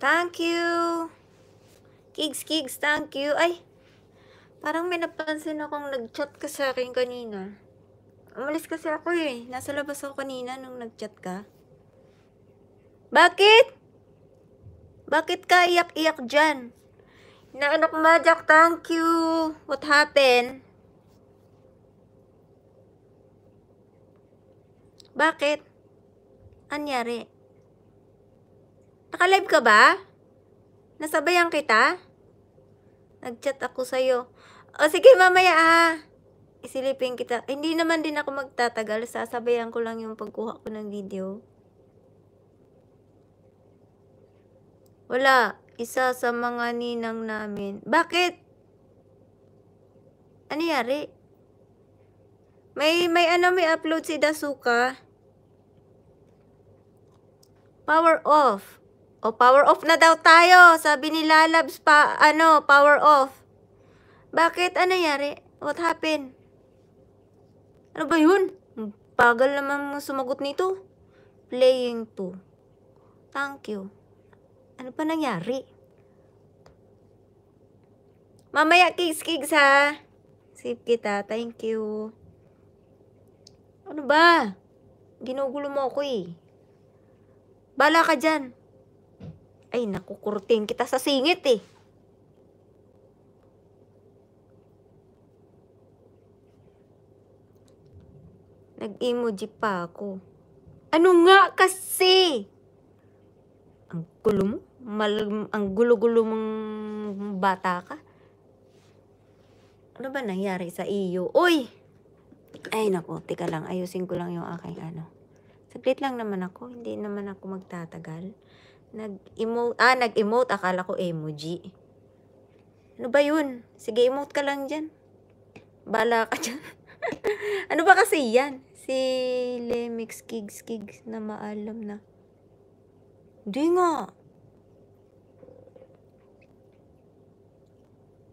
Thank you. Kigs, kigs, thank you. Ay, parang may napansin akong nag-chat ka sa akin kanina. Umalis kasi ako eh. Nasa labas ako kanina nung nag-chat ka. Bakit? Bakit ka iyak-iyak dyan? Naanak Majak, thank you. What happened? Bakit? Anyari? Nakalive ka ba? Nasabayan kita? Nag-chat ako sa'yo. O sige, mamaya ah. Isilipin kita. Eh, hindi naman din ako magtatagal. Sasabayan ko lang yung pagkuha ko ng video. Wala. Isa sa mga ninang namin. Bakit? Ano yari? May, may ano, may upload si Dasuka. Power off. O, power off na daw tayo. Sabi ni Lalabs pa, ano, power off. Bakit? Ano yari? What happened? Ano ba yun? Pagal naman sumagot nito. Playing 2. Thank you. Ano pa nangyari? Mamaya kigs-kigs ha. Save kita. Thank you. Ano ba? Ginugulo mo ako eh. Bala ka dyan. Ay, nakukurtin kita sa singit eh. Nag-emoji pa ako. Ano nga kasi? Ang gulo mo? Mal ang gulo-gulo mong bata ka? Ano ba nangyari sa iyo? Uy! Ay nako, teka lang. Ayusin ko lang yung aking ano. Saglit lang naman ako. Hindi naman ako magtatagal. Nag-emote. Ah, nag-emote. Akala ko emoji. Ano ba yun? Sige, emote ka lang dyan. Bala ka dyan. ano ba kasi yan? Si Lemix Kigs Kigs na maalam na. Hindi nga.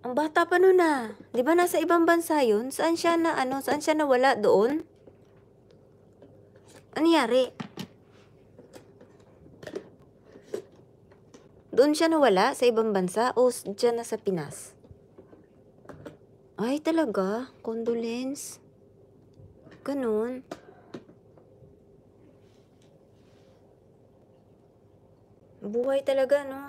Ang bata pa nun na. Ah. Di ba nasa ibang bansa yun? Saan siya na ano? Saan siya wala? doon? Ano yari? Doon siya nawala sa ibang bansa o dyan na sa Pinas? Ay, talaga? Condolence? Ganun. Buhay talaga, no?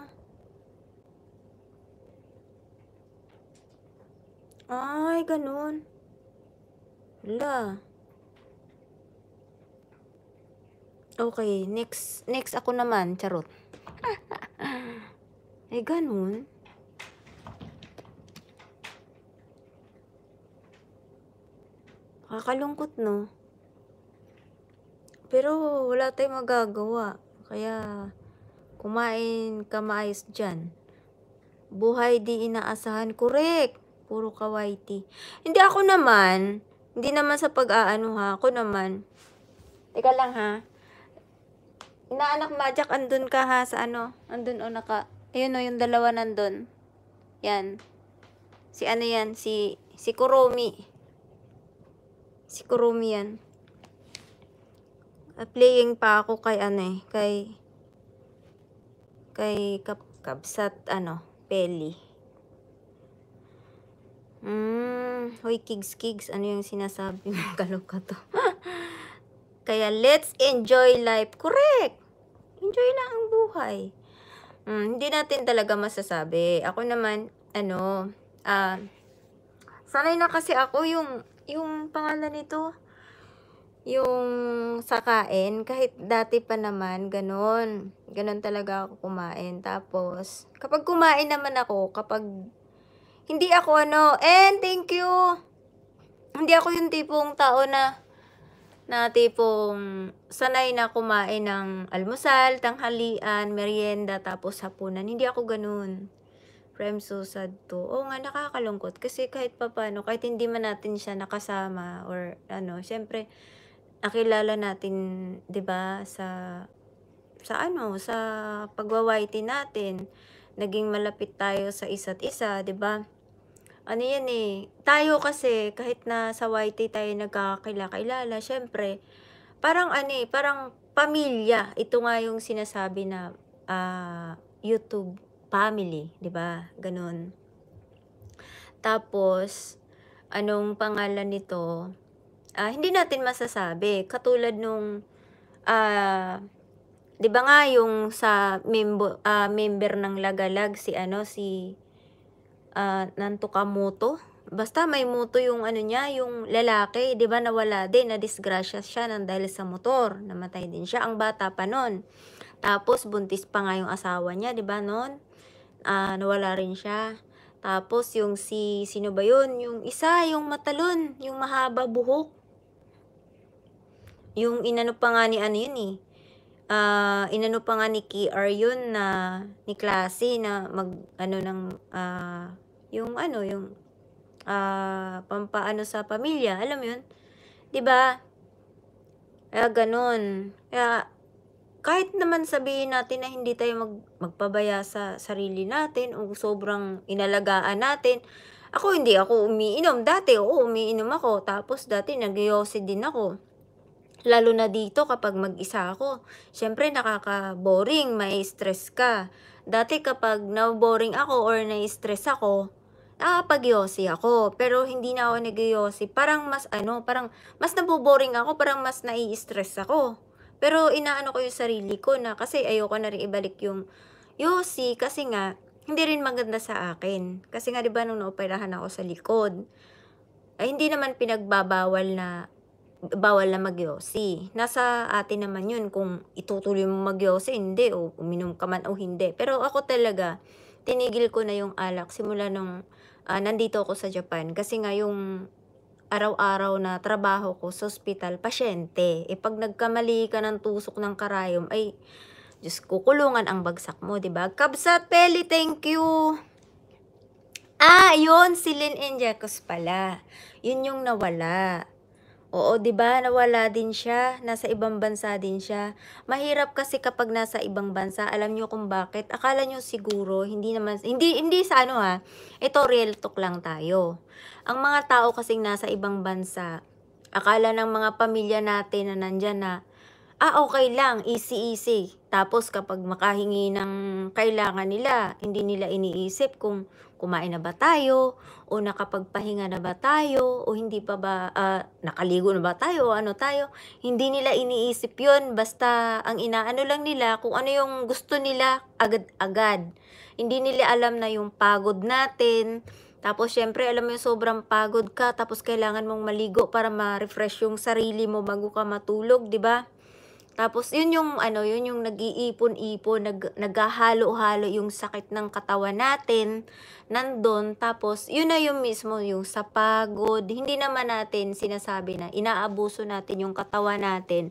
Ay, ganun. Wala. Okay, next, next ako naman, charot. eh, ganun. Kakalungkot, no? Pero wala tayong magagawa. Kaya, kumain ka maayos dyan. Buhay di inaasahan. Correct. Puro kawaiti. Hindi ako naman. Hindi naman sa pag-aano ha. Ako naman. Teka lang ha. Inaanak Majak, andun ka ha, sa ano? Andun o oh, naka... Ayun o, oh, yung dalawa nandun. Yan. Si ano yan? Si, si Kuromi. Si Kuromi yan. Uh, playing pa ako kay ano eh. Kay... Kay Kap Kabsat, ano? Peli. Hmm. Hoy, kigs-kigs. Ano yung sinasabi mo? Kaloka to. Kaya, let's enjoy life. Correct! enjoy lang ang buhay. Mm, hindi natin talaga masasabi. Ako naman, ano, ah, uh, sanay na kasi ako yung, yung pangalan nito, yung sakain, kahit dati pa naman, ganun. Ganun talaga ako kumain. Tapos, kapag kumain naman ako, kapag, hindi ako ano, and eh, thank you! Hindi ako yung tipong tao na, na tipong sanay na kumain ng almusal, tanghalian, merienda, tapos hapunan. Hindi ako ganun. Prem, so sad to. Oo nga, nakakalungkot. Kasi kahit papano, kahit hindi man natin siya nakasama or ano, syempre, nakilala natin, ba diba, sa sa ano, sa pagwawaiti natin. Naging malapit tayo sa isa't isa, 'di ba? ano yan eh, tayo kasi, kahit na sa YT tayo nagkakakilala, syempre, parang ano eh, parang pamilya. Ito nga yung sinasabi na uh, YouTube family, di ba? Ganun. Tapos, anong pangalan nito? Uh, hindi natin masasabi. Katulad nung, uh, di ba nga yung sa member, uh, member ng Lagalag, si ano, si uh, ah, Nantukamoto. Basta may moto yung ano niya, yung lalaki, 'di ba nawala din, na disgrasya siya nang dahil sa motor, namatay din siya ang bata pa noon. Tapos buntis pa nga yung asawa niya, 'di ba noon? Uh, ah, nawala rin siya. Tapos yung si sino ba 'yun? Yung isa, yung matalon, yung mahaba buhok. Yung inano pa nga ni ano 'yun eh uh, inano pa nga ni KR yun na ni klase na mag ano ng uh, yung ano, yung uh, pampaano sa pamilya, alam yun? di ba diba? Kaya ganun. Kaya kahit naman sabihin natin na hindi tayo mag, magpabaya sa sarili natin o sobrang inalagaan natin, ako hindi ako umiinom. Dati, oo, umiinom ako. Tapos dati nag din ako. Lalo na dito kapag mag-isa ako. syempre nakaka-boring, may stress ka. Dati kapag na-boring ako or na-stress ako, nakapagyosi ako. Pero hindi na ako nagyosi. Parang mas ano, parang mas naboboring ako, parang mas nai-stress ako. Pero inaano ko yung sarili ko na kasi ayoko na rin ibalik yung yosi kasi nga hindi rin maganda sa akin. Kasi nga 'di ba nung naoperahan ako sa likod, ay hindi naman pinagbabawal na bawal na magyosi. Nasa atin naman yun kung itutuloy mo magyosi, hindi, o uminom ka man o hindi. Pero ako talaga, tinigil ko na yung alak simula nung uh, nandito ako sa Japan kasi nga yung araw-araw na trabaho ko sa hospital, pasyente. E pag nagkamali ka ng tusok ng karayom, ay, Diyos kukulungan ang bagsak mo, ba diba? Kabsat Peli, thank you! Ah, yun, si Lynn Injecos pala. Yun yung nawala. Oo, 'di ba? Nawala din siya, nasa ibang bansa din siya. Mahirap kasi kapag nasa ibang bansa. Alam niyo kung bakit? Akala niyo siguro hindi naman hindi hindi sa ano ha. Ito real talk lang tayo. Ang mga tao kasing nasa ibang bansa, akala ng mga pamilya natin na nandiyan na ah, okay lang, easy-easy. Tapos kapag makahingi ng kailangan nila, hindi nila iniisip kung kumain na ba tayo, o nakapagpahinga na ba tayo, o hindi pa ba, uh, nakaligo na ba tayo, o ano tayo. Hindi nila iniisip yon basta ang inaano lang nila, kung ano yung gusto nila, agad-agad. Hindi nila alam na yung pagod natin, tapos, syempre, alam mo yung sobrang pagod ka, tapos kailangan mong maligo para ma-refresh yung sarili mo bago ka matulog, di ba? Tapos yun yung ano, yun yung nag-iipon-ipon, nag naghahalo-halo yung sakit ng katawan natin nandoon. Tapos yun na yung mismo yung sa pagod. Hindi naman natin sinasabi na inaabuso natin yung katawan natin.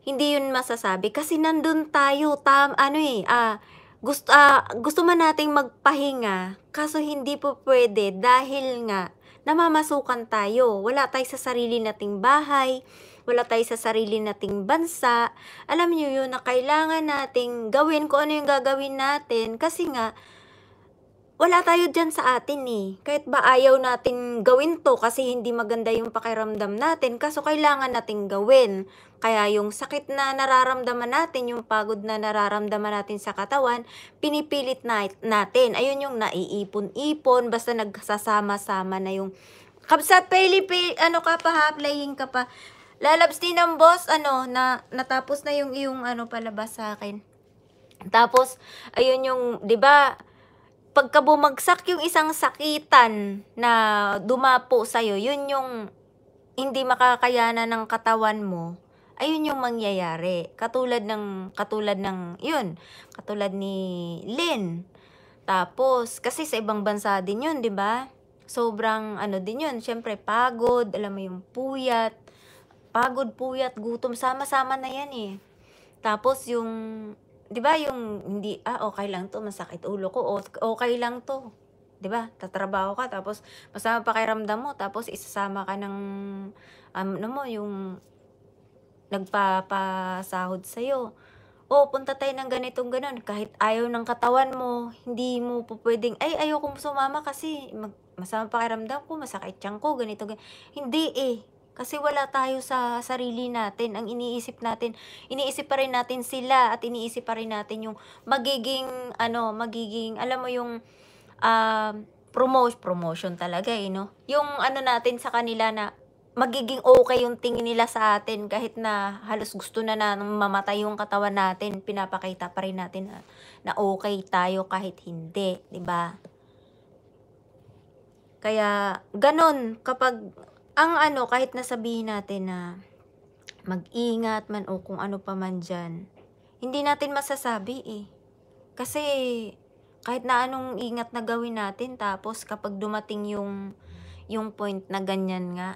Hindi yun masasabi kasi nandoon tayo tam ano eh ah, gusto ah, gusto man nating magpahinga kaso hindi po pwede dahil nga namamasukan tayo. Wala tayo sa sarili nating bahay mula tayo sa sarili nating bansa. Alam niyo yun na kailangan nating gawin kung ano yung gagawin natin kasi nga wala tayo dyan sa atin eh. Kahit ba ayaw natin gawin to kasi hindi maganda yung pakiramdam natin, kaso kailangan natin gawin. Kaya yung sakit na nararamdaman natin, yung pagod na nararamdaman natin sa katawan, pinipilit na natin. Ayun yung naiipon-ipon, basta nagsasama-sama na yung Kabsat, pili, pili, ano ka pa ha, playing ka pa. Lalabs din ng boss, ano, na, natapos na yung, yung ano, palabas sa akin. Tapos, ayun yung, di ba, pagka bumagsak yung isang sakitan na dumapo sa iyo, yun yung hindi makakayanan ng katawan mo, ayun yung mangyayari. Katulad ng, katulad ng, yun, katulad ni Lin. Tapos, kasi sa ibang bansa din yun, di ba? Sobrang ano din yun, syempre pagod, alam mo yung puyat, Pagod, puyat, gutom, sama-sama na yan eh. Tapos yung, di ba yung hindi, ah okay lang to, masakit ulo ko, okay lang to. Di ba? Tatrabaho ka, tapos masama pakiramdam mo, tapos isasama ka ng, um, ano mo, yung nagpapasahod sa'yo. O, punta tayo ng ganitong ganon. Kahit ayaw ng katawan mo, hindi mo po pwedeng, ay, ayaw kong sumama kasi mag, masama pakiramdam ko, masakit siyang ko, ganito, ganito. Hindi eh. Kasi wala tayo sa sarili natin. Ang iniisip natin, iniisip pa rin natin sila at iniisip pa rin natin yung magiging, ano, magiging, alam mo yung, uh, ah, promotion, promotion talaga eh, no? Yung ano natin sa kanila na magiging okay yung tingin nila sa atin kahit na halos gusto na na mamatay yung katawan natin, pinapakita pa rin natin na, na okay tayo kahit hindi, 'di ba? Kaya ganon kapag ang ano, kahit nasabihin natin na mag-ingat man o kung ano pa man dyan, hindi natin masasabi eh. Kasi kahit na anong ingat na gawin natin tapos kapag dumating yung yung point na ganyan nga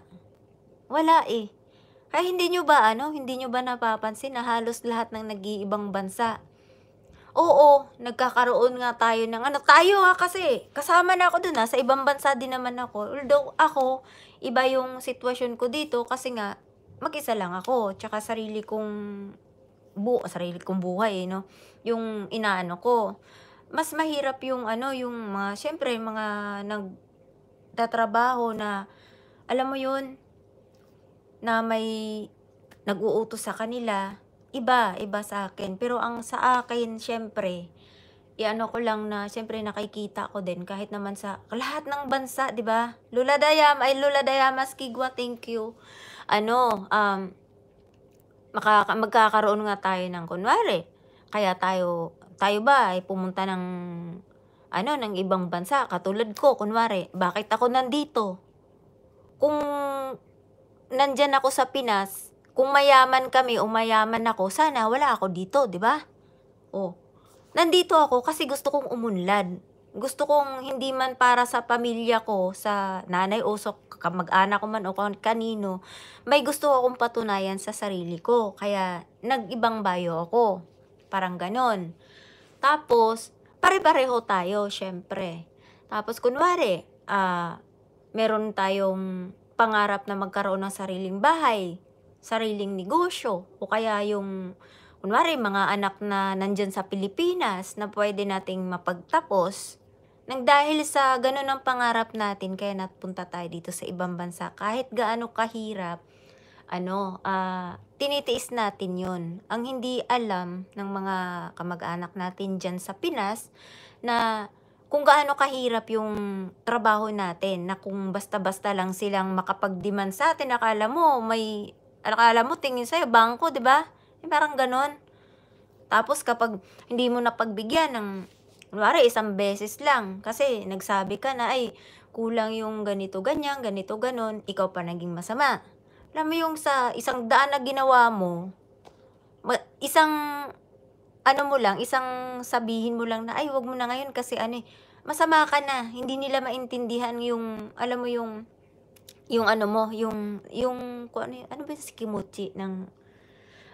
wala eh ay hindi nyo ba ano hindi nyo ba napapansin na halos lahat ng nag-iibang bansa oo nagkakaroon nga tayo ng ano tayo ha kasi kasama na ako dun ha ah, sa ibang bansa din naman ako although ako iba yung sitwasyon ko dito kasi nga, mag-isa lang ako. Tsaka sarili kong bu sarili kong buhay, eh, no? Yung inaano ko. Mas mahirap yung ano, yung mga, syempre, mga nagtatrabaho na, alam mo yun, na may nag-uutos sa kanila, iba, iba sa akin. Pero ang sa akin, syempre, iano ko lang na siyempre nakikita ko din kahit naman sa lahat ng bansa, 'di ba? Lula Dayam, ay Lula Dayamas Kigwa, thank you. Ano, um makaka magkakaroon nga tayo ng kunwari. Kaya tayo tayo ba ay pumunta ng ano ng ibang bansa katulad ko kunwari, bakit ako nandito? Kung nandyan ako sa Pinas, kung mayaman kami o mayaman ako, sana wala ako dito, 'di ba? Oh, nandito ako kasi gusto kong umunlad. Gusto kong hindi man para sa pamilya ko, sa nanay o sa kamag-anak ko man o kanino, may gusto akong patunayan sa sarili ko. Kaya nag-ibang bayo ako. Parang ganon. Tapos, pare-pareho tayo, syempre. Tapos, kunwari, uh, meron tayong pangarap na magkaroon ng sariling bahay, sariling negosyo, o kaya yung kunwari mga anak na nandyan sa Pilipinas na pwede nating mapagtapos, nang dahil sa ganun ang pangarap natin, kaya napunta tayo dito sa ibang bansa. Kahit gaano kahirap, ano, uh, tinitiis natin yon Ang hindi alam ng mga kamag-anak natin diyan sa Pinas na kung gaano kahirap yung trabaho natin na kung basta-basta lang silang makapag-demand sa atin akala mo may akala mo tingin sa'yo bangko 'di ba eh, parang ganon. Tapos kapag hindi mo napagbigyan ng, kunwari isang beses lang, kasi nagsabi ka na, ay, kulang yung ganito, ganyan, ganito, ganon, ikaw pa naging masama. Alam mo yung sa isang daan na ginawa mo, isang, ano mo lang, isang sabihin mo lang na, ay, wag mo na ngayon kasi ano eh, masama ka na. Hindi nila maintindihan yung, alam mo yung, yung ano mo, yung, yung, ano, ano ba yung si Kimochi ng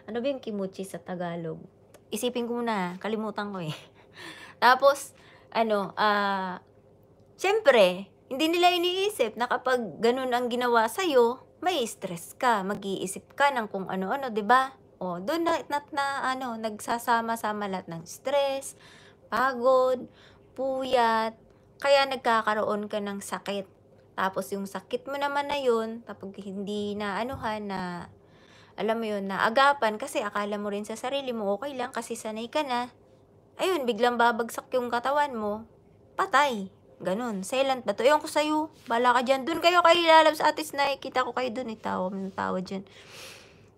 ano ba yung kimuchi sa Tagalog? Isipin ko muna, kalimutan ko eh. Tapos, ano, ah, uh, syempre, hindi nila iniisip na kapag ganun ang ginawa sa'yo, may stress ka, mag-iisip ka ng kung ano-ano, 'di ba? O, doon na, na, na ano, nagsasama-sama lahat ng stress, pagod, puyat, kaya nagkakaroon ka ng sakit. Tapos yung sakit mo naman na yun, tapos hindi na anuhan na alam mo yun, na agapan kasi akala mo rin sa sarili mo, okay lang kasi sanay ka na. Ayun, biglang babagsak yung katawan mo. Patay. Ganun. Silent ba to? Ewan ko sa'yo. Bala ka dyan. Doon kayo kayo ilalab sa atis na. Kita ko kayo doon. Itawa eh, mo tawa dyan.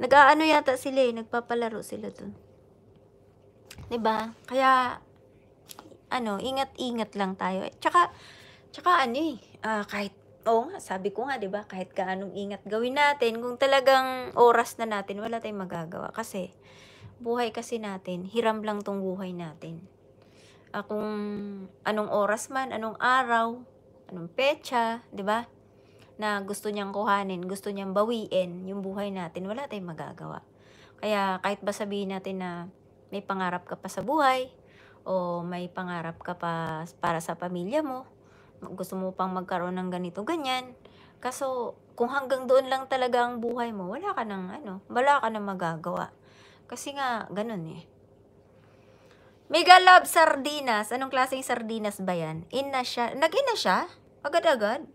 Nag-aano yata sila eh. Nagpapalaro sila doon. ba diba? Kaya, ano, ingat-ingat lang tayo. Tsaka, tsaka ano eh, uh, kahit Oo nga, sabi ko nga, 'di ba, kahit kaanong ingat gawin natin, kung talagang oras na natin, wala tayong magagawa kasi buhay kasi natin, hiram lang tong buhay natin. Ah, kung anong oras man, anong araw, anong petsa, 'di ba? Na gusto niyang kuhanin, gusto niyang bawiin yung buhay natin, wala tayong magagawa. Kaya kahit ba sabihin natin na may pangarap ka pa sa buhay o may pangarap ka pa para sa pamilya mo, gusto mo pang magkaroon ng ganito, ganyan. Kaso, kung hanggang doon lang talaga ang buhay mo, wala ka nang ano, wala ka nang magagawa. Kasi nga, ganun eh. Mega love sardinas. Anong klaseng sardinas ba yan? In na siya. Nag-in na siya? Agad-agad?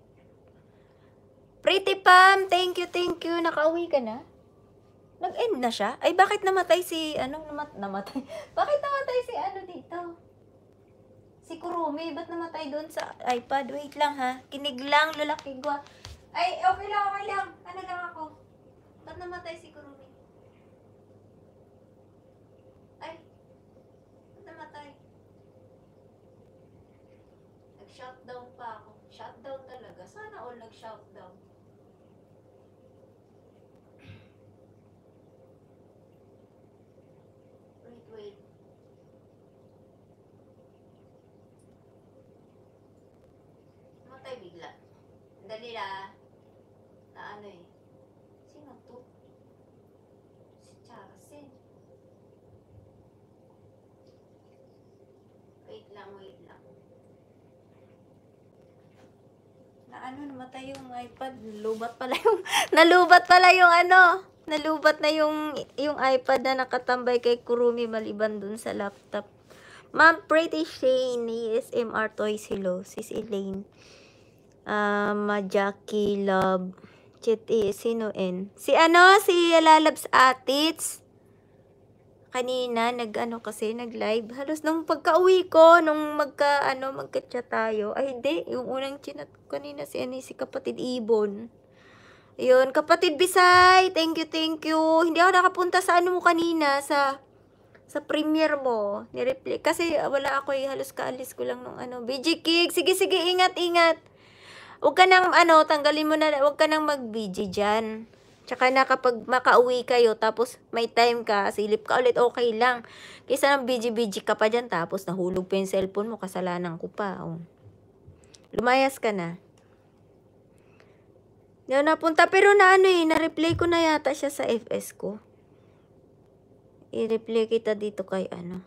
Pretty Pam, thank you, thank you. Nakauwi ka na? Nag-end na siya? Ay, bakit namatay si, ano, namat namatay? bakit namatay si ano dito? Si Kurumi, ba't namatay doon sa iPad? Wait lang ha. Kinig lang, lulakigwa. Ay, okay lang, okay lang. Ano lang ako? Ba't namatay si Kurumi? Ay, ba't namatay? Nag-shutdown pa ako. Shutdown talaga. Sana all nag-shutdown. patay yung iPad. Lubat pala yung, nalubat pala yung ano. Nalubat na yung, yung iPad na nakatambay kay Kurumi maliban dun sa laptop. Ma'am, pretty Shane, ASMR Toys, hello. Sis Elaine. Um, Jackie Love. Chit, eh, sino N? Si ano? Si Lalabs Atits kanina nag-ano kasi, nag-live. Halos nung pagka-uwi ko, nung magka, ano, magka tayo. Ay, hindi. Yung unang chinat kanina si, ano, si kapatid Ibon. Ayun, kapatid Bisay, thank you, thank you. Hindi ako nakapunta sa ano mo kanina, sa sa premiere mo. ni Nireply. Kasi ah, wala ako eh, halos kaalis ko lang nung ano. BG Kick, sige, sige, ingat, ingat. Huwag ka nang ano, tanggalin mo na, huwag ka nang mag-BG dyan. Tsaka na kapag makauwi kayo, tapos may time ka, silip ka ulit, okay lang. Kaysa nang biji-biji ka pa dyan, tapos nahulog pa yung cellphone mo, kasalanan ko pa. Oh. Lumayas ka na. Hindi napunta. Pero na ano eh, na-replay ko na yata siya sa FS ko. I-replay kita dito kay ano.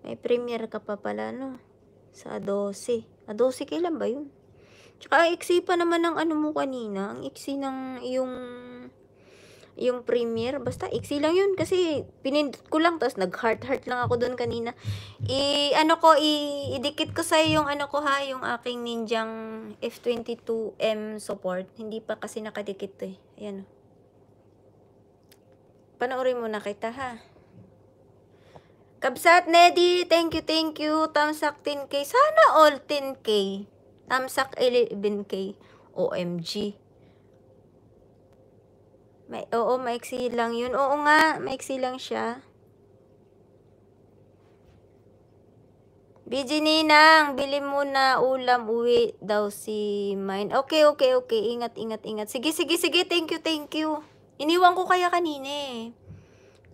May premiere ka pa pala, no? Sa 12. A 12 kailan ba yun? Tsaka iksi pa naman ng ano mo kanina, ang iksi ng yung yung premiere. Basta iksi lang yun kasi pinindot ko lang tapos nag-heart-heart lang ako doon kanina. I ano ko i idikit ko sa yung ano ko ha, yung aking Ninjang F22M support. Hindi pa kasi nakadikit 'to eh. Ayan oh. Panoorin mo na kita ha. Kabsat, Neddy, thank you, thank you. Tamsak 10K. Sana all 10K. Tamsak 11K. OMG. May, oo, maiksi lang yun. Oo nga, maiksi lang siya. BG Ninang, bili mo na ulam, uwi daw si Mine. Okay, okay, okay. Ingat, ingat, ingat. Sige, sige, sige. Thank you, thank you. Iniwan ko kaya kanina eh.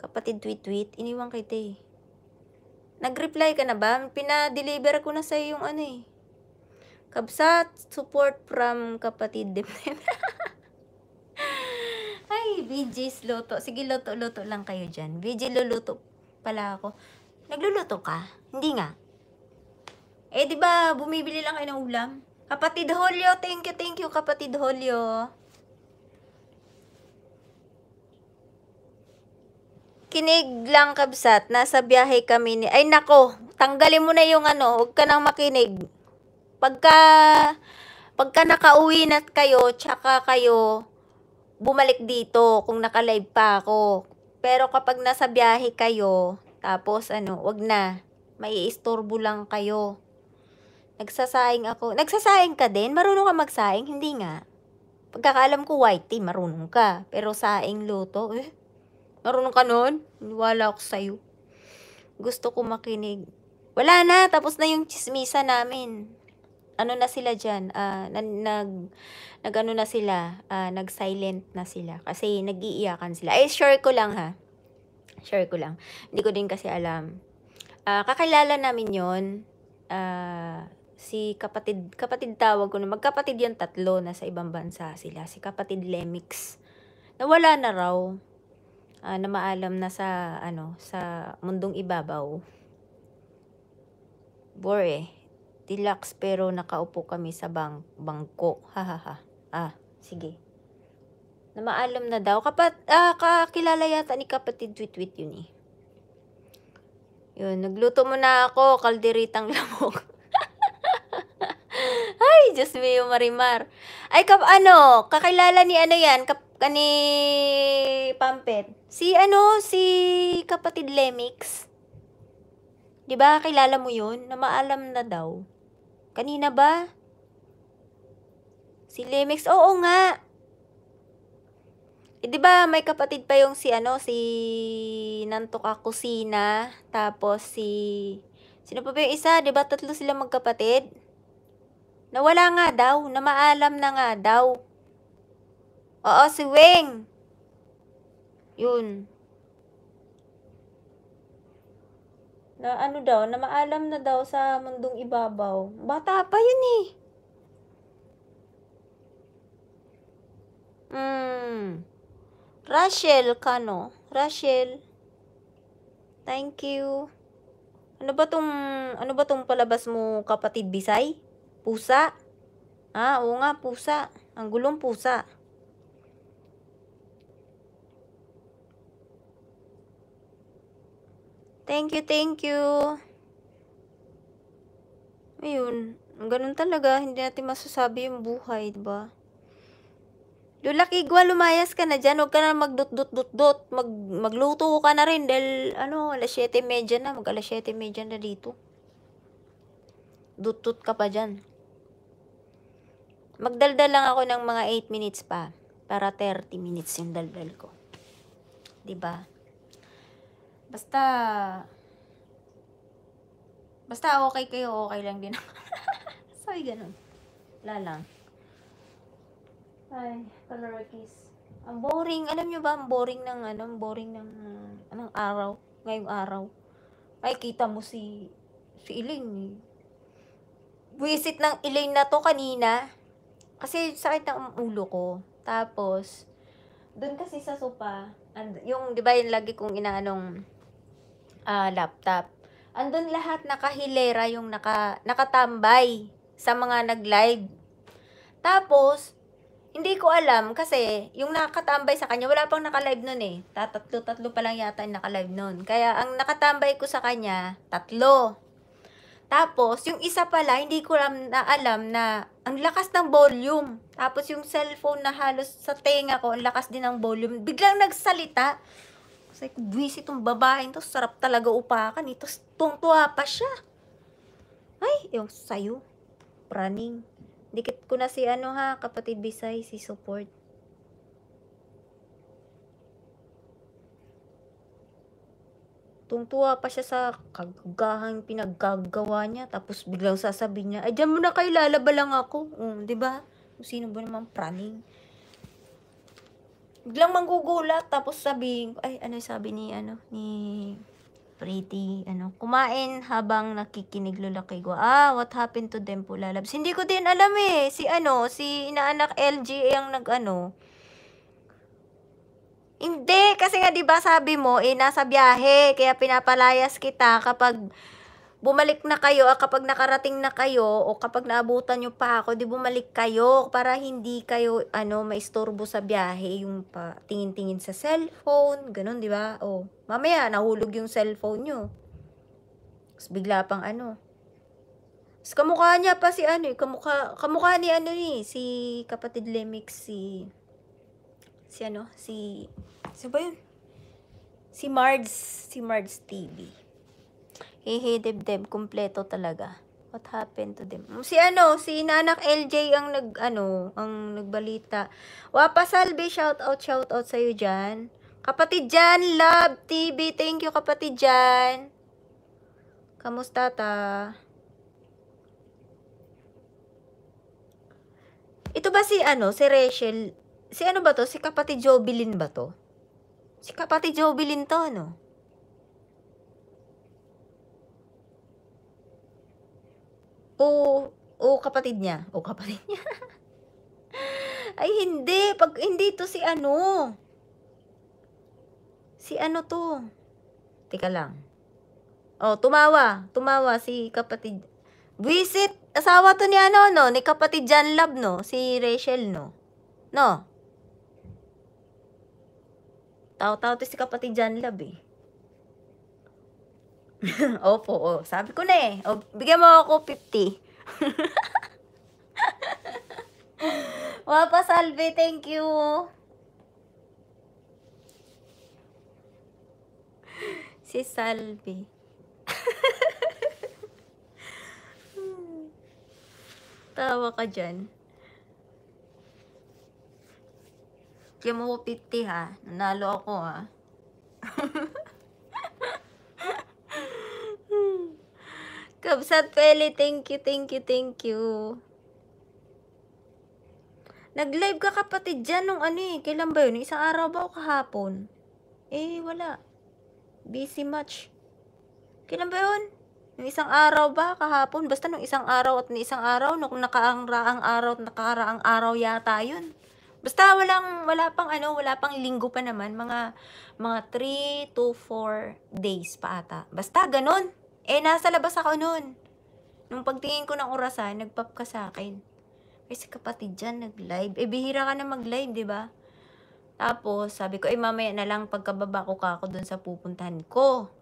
Kapatid tweet-tweet, iniwan kita eh. Nag-reply ka na ba? Pina-deliver ko na sa'yo yung ano eh. Kabsat, support from kapatid Dipnem. Ay, VJ's luto. Sige, luto-luto lang kayo dyan. VJ, luluto pala ako. Nagluluto ka? Hindi nga. Eh, di ba bumibili lang kayo ng ulam? Kapatid Holyo, thank you, thank you, kapatid Holyo. Kinig lang kabsat, nasa biyahe kami ni... Ay nako, tanggalin mo na yung ano, huwag ka nang makinig. Pagka, pagka nakauwi na kayo, tsaka kayo, bumalik dito kung naka-live pa ako. Pero kapag nasa biyahe kayo, tapos ano, wag na. Maiistorbo lang kayo. Nagsasaing ako. Nagsasaing ka din? Marunong ka magsaing? Hindi nga. Pagkakaalam ko, whitey, marunong ka. Pero saing luto, eh? Marunong ka nun? Wala ako sa'yo. Gusto ko makinig. Wala na, tapos na yung chismisa namin ano na sila diyan, uh, ah, nag nagano na sila, uh, nag-silent na sila kasi nagiiyakan sila. Eh sure ko lang ha. Sure ko lang. Hindi ko din kasi alam. Uh, kakilala namin 'yon. Uh, si kapatid kapatid tawag ko na magkapatid yung tatlo na sa ibang bansa sila. Si kapatid Lemix. Nawala na raw. Uh, na maalam na sa ano sa mundong ibabaw. Bore eh deluxe pero nakaupo kami sa bang bangko. Ha ha ha. Ah, sige. Na maalam na daw. Kapat, ah, kakilala yata ni kapatid Twitwit yun eh. Yun, nagluto muna ako, kalderitang lamok. Ay, just me yung marimar. Ay, kap, ano, kakilala ni ano yan, kap, kani Pampet. Si ano, si kapatid Lemix. Diba, kilala mo 'yun? Na maalam na daw. Kanina ba? Si Lemex, oo nga. Eh, di ba may kapatid pa yung si ano, si Nantoka Kusina, tapos si sino pa ba yung isa, di ba tatlo sila magkapatid? Nawala nga daw, na maalam na nga daw. Oo, si Weng. Yun. na ano daw, na maalam na daw sa mundong ibabaw. Bata pa yun eh. Mm. Rachel Kano. Rachel. Thank you. Ano ba tong ano ba tong palabas mo kapatid Bisay? Pusa? Ah, oo nga pusa. Ang gulong pusa. Thank you, thank you. Ayun. Ganun talaga. Hindi natin masasabi yung buhay, di ba? Lula Kigwa, lumayas ka na dyan. Huwag ka na magdot-dot-dot-dot. Mag, magluto ka na rin dahil, ano, alas 7.30 na. Mag alas 7.30 na dito. Dot-dot ka pa dyan. Magdaldal lang ako ng mga 8 minutes pa para 30 minutes yung daldal ko. 'Di ba? Basta, basta okay kayo, okay lang din so ay ganun. Wala lang. Ay, color kiss. Ang boring, alam nyo ba, ang boring ng, ano, ang boring ng, anong araw, ngayong araw. Ay, kita mo si, si Elaine. Visit ng Elaine na to kanina. Kasi sakit ng ulo ko. Tapos, doon kasi sa sopa, and, yung, di ba yung lagi kong inaanong, uh, laptop. Andun lahat nakahilera yung naka, nakatambay sa mga nag-live. Tapos, hindi ko alam kasi yung nakatambay sa kanya, wala pang nakalive nun eh. Tatatlo-tatlo pa lang yata yung nakalive nun. Kaya ang nakatambay ko sa kanya, tatlo. Tapos, yung isa pala, hindi ko alam na alam na ang lakas ng volume. Tapos, yung cellphone na halos sa tenga ko, ang lakas din ng volume. Biglang nagsalita. Sabi ko, busy tong babaeng to. Sarap talaga upakan. Ito, eh. tungtuwa pa siya. Ay, yung sayo. Praning. Dikit ko na si ano ha, kapatid Bisay, si support. Tungtuwa pa siya sa kagahang pinaggagawa niya. Tapos biglang sasabihin niya, ay, dyan mo na kayo, lalaba lang ako. Um, di ba? Sino ba naman praning? biglang manggugulat tapos sabing ay ano sabi ni ano ni pretty ano kumain habang nakikinig lola kay Ah, what happened to them po lalabs? Hindi ko din alam eh. Si ano, si inaanak LG ang nag-ano. Hindi kasi nga 'di ba sabi mo eh nasa biyahe kaya pinapalayas kita kapag bumalik na kayo ah, kapag nakarating na kayo o kapag naabutan nyo pa ako, di bumalik kayo para hindi kayo ano maistorbo sa biyahe yung pa tingin-tingin sa cellphone, ganun di ba? O mamaya nahulog yung cellphone nyo. Tapos bigla pang ano. Tapos kamukha niya pa si ano, eh, kamukha, kamukha ni ano ni, eh, si kapatid Lemix, si, si ano, si, si ba yun? Si Mards, si Mards TV. Hihidibdib, kumpleto talaga. What happened to them? Si ano, si Nanak LJ ang nag, ano, ang nagbalita. Wapa Salve, shout out, shout out sa'yo dyan. Kapatid Jan, love TV. Thank you, kapatid Jan. Kamusta ta? Ito ba si ano, si Rachel? Si ano ba to? Si kapatid Jobilin ba to? Si kapatid Jobilin to, ano? o, o kapatid niya. O kapatid niya. Ay, hindi. Pag, hindi to si ano. Si ano to. Teka lang. Oh, tumawa. Tumawa si kapatid. Visit. Asawa to ni ano, no? Ni kapatid John Love, no? Si Rachel, no? No? Tao-tao to si kapatid John Love, eh. Opo, oh. sabi ko na eh. O, oh, bigyan mo ako 50. Wapa Salve, thank you. Si Salve. Tawa ka dyan. Bigyan mo ko 50 ha. Nanalo ako ha. Kabsat Feli, thank you, thank you, thank you. Nag-live ka kapatid dyan nung ano eh. Kailan ba yun? Isang araw ba o kahapon? Eh, wala. Busy much. Kailan ba yun? Nung isang araw ba? Kahapon? Basta nung isang araw at nung isang araw. Nung nakaaraang araw at nakaraang araw yata yun. Basta walang, wala pang ano, wala pang linggo pa naman. Mga, mga 3 to 4 days pa ata. Basta ganun. Eh, nasa labas ako noon. Nung pagtingin ko ng orasan, nagpap ka sa akin. Kasi kapatid dyan, nag-live. Eh, bihira ka na mag-live, di ba? Tapos, sabi ko, eh, mamaya na lang pagkababa ko ka ako doon sa pupuntahan ko.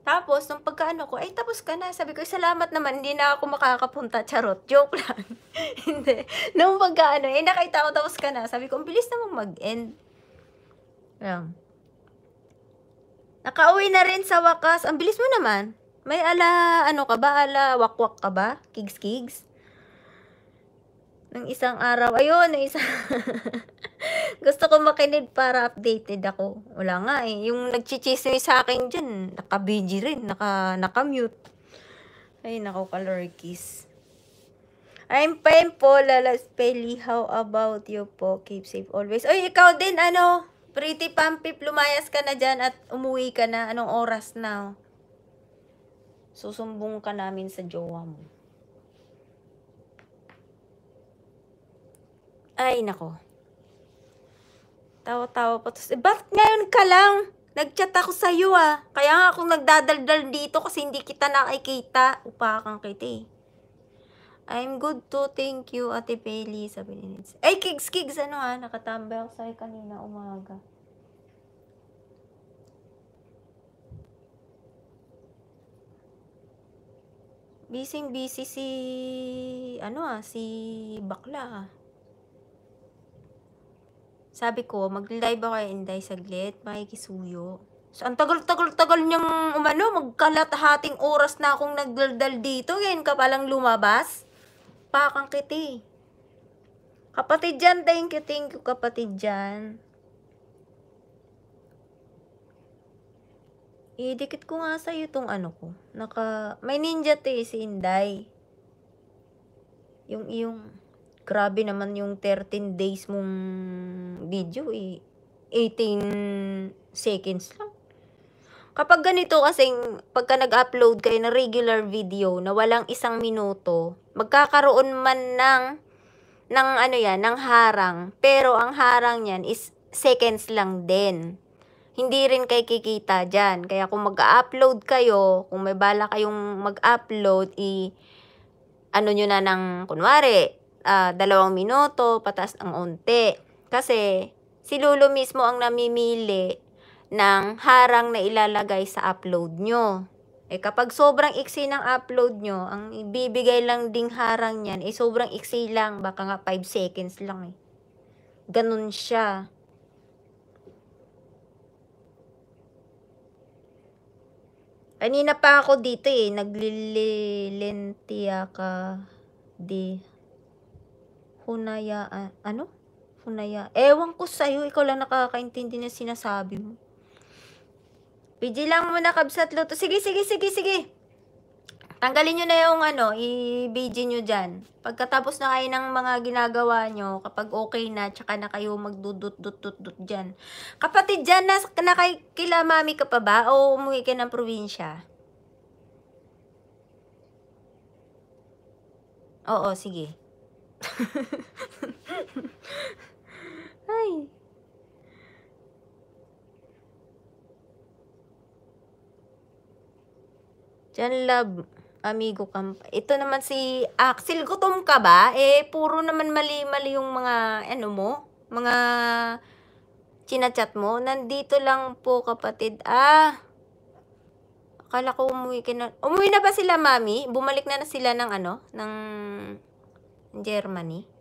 Tapos, nung pagkaano ko, ay, tapos ka na. Sabi ko, salamat naman, hindi na ako makakapunta. Charot, joke lang. hindi. Nung pagkaano, eh, nakita ko, tapos ka na. Sabi ko, ang bilis namang mag-end. Yeah. Nakauwi na rin sa wakas. Ang bilis mo naman. May ala, ano ka ba? Ala, wakwak ka ba? Kigs-kigs? Ng isang araw. Ayun, ng isang... Gusto ko makinig para updated ako. Wala nga eh. Yung nagchichismis sa akin dyan, naka-BG rin, naka, naka-mute. Ay, nako, kalorikis. I'm fine po, Lala Spelly. How about you po? Keep safe always. Oy, ikaw din, ano? Pretty Pampip, lumayas ka na dyan at umuwi ka na. Anong oras na? Susumbong ka namin sa jowa mo. Ay, nako. Tawa-tawa pa. Tapos, eh, bakit ngayon ka lang? Nagchat ako sa'yo ah. Kaya nga akong nagdadaldal dito kasi hindi kita nakikita. Upakan kita eh. I'm good to thank you, Ate Bailey, sabi ni Nitz. Ay, Kigs, Kigs, ano ha? Ah. Nakatambay ako sa'yo kanina umaga. Bising busy si ano ah, si bakla ah. Sabi ko, mag-live ako kay Inday saglit, makikisuyo. So, ang tagal-tagal-tagal niyang umano, magkalahating oras na akong nagdaldal dito. Ngayon ka palang lumabas. Pakang kiti. Kapatid dyan, thank you, thank you kapatid dyan. Idikit ko nga sa'yo itong ano ko. Naka, may ninja to eh, si Inday. Yung, yung, grabe naman yung 13 days mong video eh. 18 seconds lang. Kapag ganito kasing, pagka nag-upload kayo ng regular video na walang isang minuto, magkakaroon man ng, ng ano yan, ng harang. Pero ang harang yan is seconds lang din hindi rin kay kikita dyan. Kaya kung mag-upload kayo, kung may bala kayong mag-upload, i- ano nyo na ng, kunwari, uh, dalawang minuto, patas ang unti. Kasi, si Lulu mismo ang namimili ng harang na ilalagay sa upload nyo. Eh kapag sobrang iksi ng upload nyo, ang ibibigay lang ding harang niyan, eh sobrang iksi lang, baka nga 5 seconds lang eh. Ganun siya. Kanina pa ako dito eh. Naglilintiya ka di hunayaan. Ano? Hunaya. Ewan ko sa'yo. Ikaw lang nakakaintindi na sinasabi mo. Pidi lang muna kabsat loto. Sige, sige, sige, sige. Tanggalin nyo na yung ano, i-BG nyo dyan. Pagkatapos na kayo ng mga ginagawa nyo, kapag okay na, tsaka na kayo magdudut-dut-dut-dut dyan. Kapatid dyan, na, na kay, kila mami ka pa ba? O umuwi ka ng probinsya? Oo, sige. Ay. Diyan, love. Amigo kam Ito naman si Axel, gutom ka ba? Eh, puro naman mali-mali yung mga, ano mo, mga chinachat mo. Nandito lang po, kapatid. Ah, akala ko umuwi ka na. Umuwi na ba sila, mami? Bumalik na na sila ng ano, ng Germany?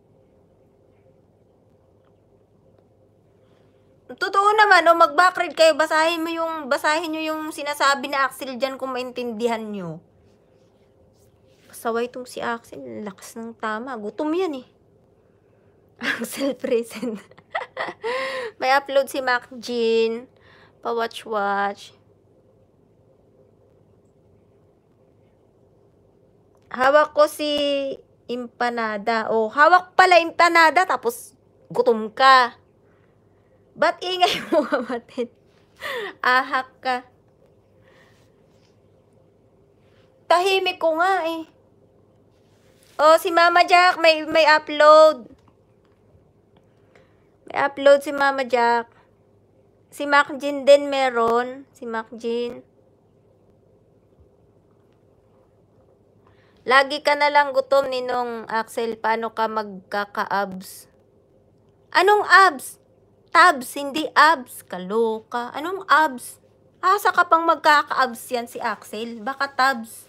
totoo naman, no, oh, mag backread kayo, basahin mo yung, basahin nyo yung sinasabi na Axel dyan kung maintindihan nyo. Saway tong si Axel. Lakas ng tama. Gutom yan eh. Axel present. May upload si Mac Jean. Pa-watch-watch. Hawak ko si impanada. oh, hawak pala impanada tapos gutom ka. Ba't ingay mo kapatid? Ahak ka. Tahimik ko nga eh. Oh, si Mama Jack, may, may upload. May upload si Mama Jack. Si Mac Jean din meron. Si Mac Jean. Lagi ka na lang gutom ni nung Axel. Paano ka magkaka-abs? Anong abs? Tabs, hindi abs. Kaloka. Anong abs? Asa ka pang magkaka-abs yan si Axel? Baka tabs.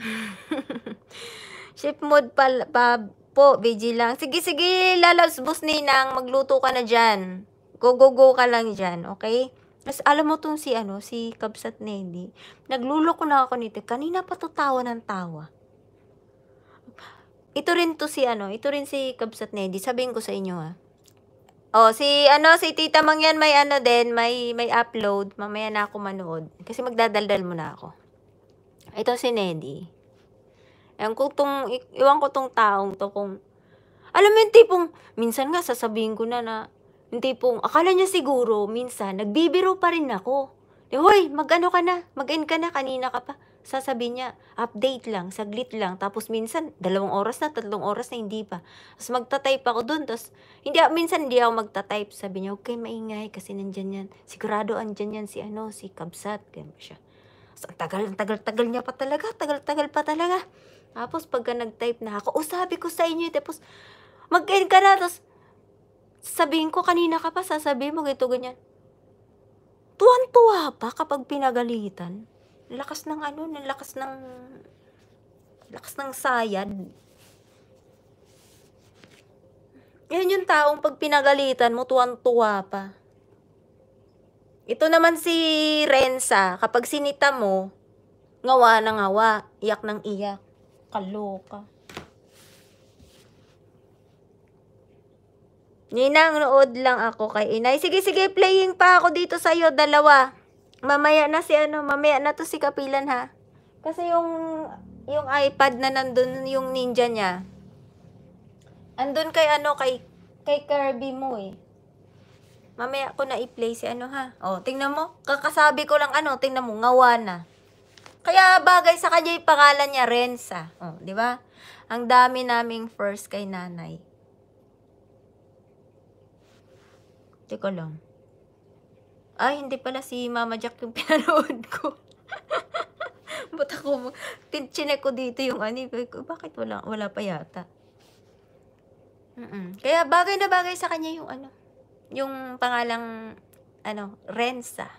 Shift mode pa, pa po, BG lang. Sige, sige, lalabs boss ninang, magluto ka na dyan. Go, go, go ka lang dyan, okay? Mas alam mo tong si ano, si Kabsat Neni, nagluloko na ako nito. Kanina pa to tawa ng tawa. Ito rin to si ano, ito rin si Kabsat Neni. Sabihin ko sa inyo ha. Ah. Oh, si ano si Tita Mangyan may ano din, may may upload. Mamaya na ako manood kasi magdadaldal muna ako. Ito si Neddy. Ewan ko tong, iwan ko tong taong to kung, alam mo yung tipong, minsan nga sasabihin ko na na, yung tipong, akala niya siguro, minsan, nagbibiro pa rin ako. Di, hoy, mag ka na, mag-end ka na, kanina ka pa. Sasabi niya, update lang, saglit lang. Tapos minsan, dalawang oras na, tatlong oras na, hindi pa. Tapos magta-type ako dun. Tapos, hindi, minsan hindi ako magta-type. Sabi niya, okay, maingay kasi nandyan yan. Sigurado andyan yan si ano, si Kabsat. Ganyan siya. So, ang tagal, ang tagal-tagal niya pa talaga. Tagal-tagal pa talaga. Tapos, pagka nag-type na ako, oh, sabi ko sa inyo, eh. tapos, mag-end ka na. Tapos, sabihin ko, kanina ka pa, sasabihin mo, gito, ganyan. Tuwan-tuwa pa kapag pinagalitan. Lakas ng ano, lakas ng, lakas ng sayad. Yan yung taong pag pinagalitan mo, tuwan-tuwa pa. Ito naman si Renza, kapag sinita mo, ngawa na ngawa, iyak ng iyak. Kaloka. Ninang, nood lang ako kay inay. Sige, sige, playing pa ako dito sa'yo, dalawa. Mamaya na si ano, mamaya na to si Kapilan ha. Kasi yung, yung iPad na nandun, yung ninja niya. Andun kay ano, kay, kay Kirby mo eh. Mamaya ko na i-play si ano ha. Oh, tingnan mo. Kakasabi ko lang ano, tingnan mo, ngawana. Kaya bagay sa kanya yung pangalan niya, Renza. Oh, di ba? Ang dami naming first kay nanay. Teka lang. Ay, hindi pala si Mama Jack yung pinanood ko. Ba't ako, tinchine ko dito yung ano, bakit wala, wala pa yata? Mm-mm. Kaya bagay na bagay sa kanya yung ano, yung pangalang, ano, Renza.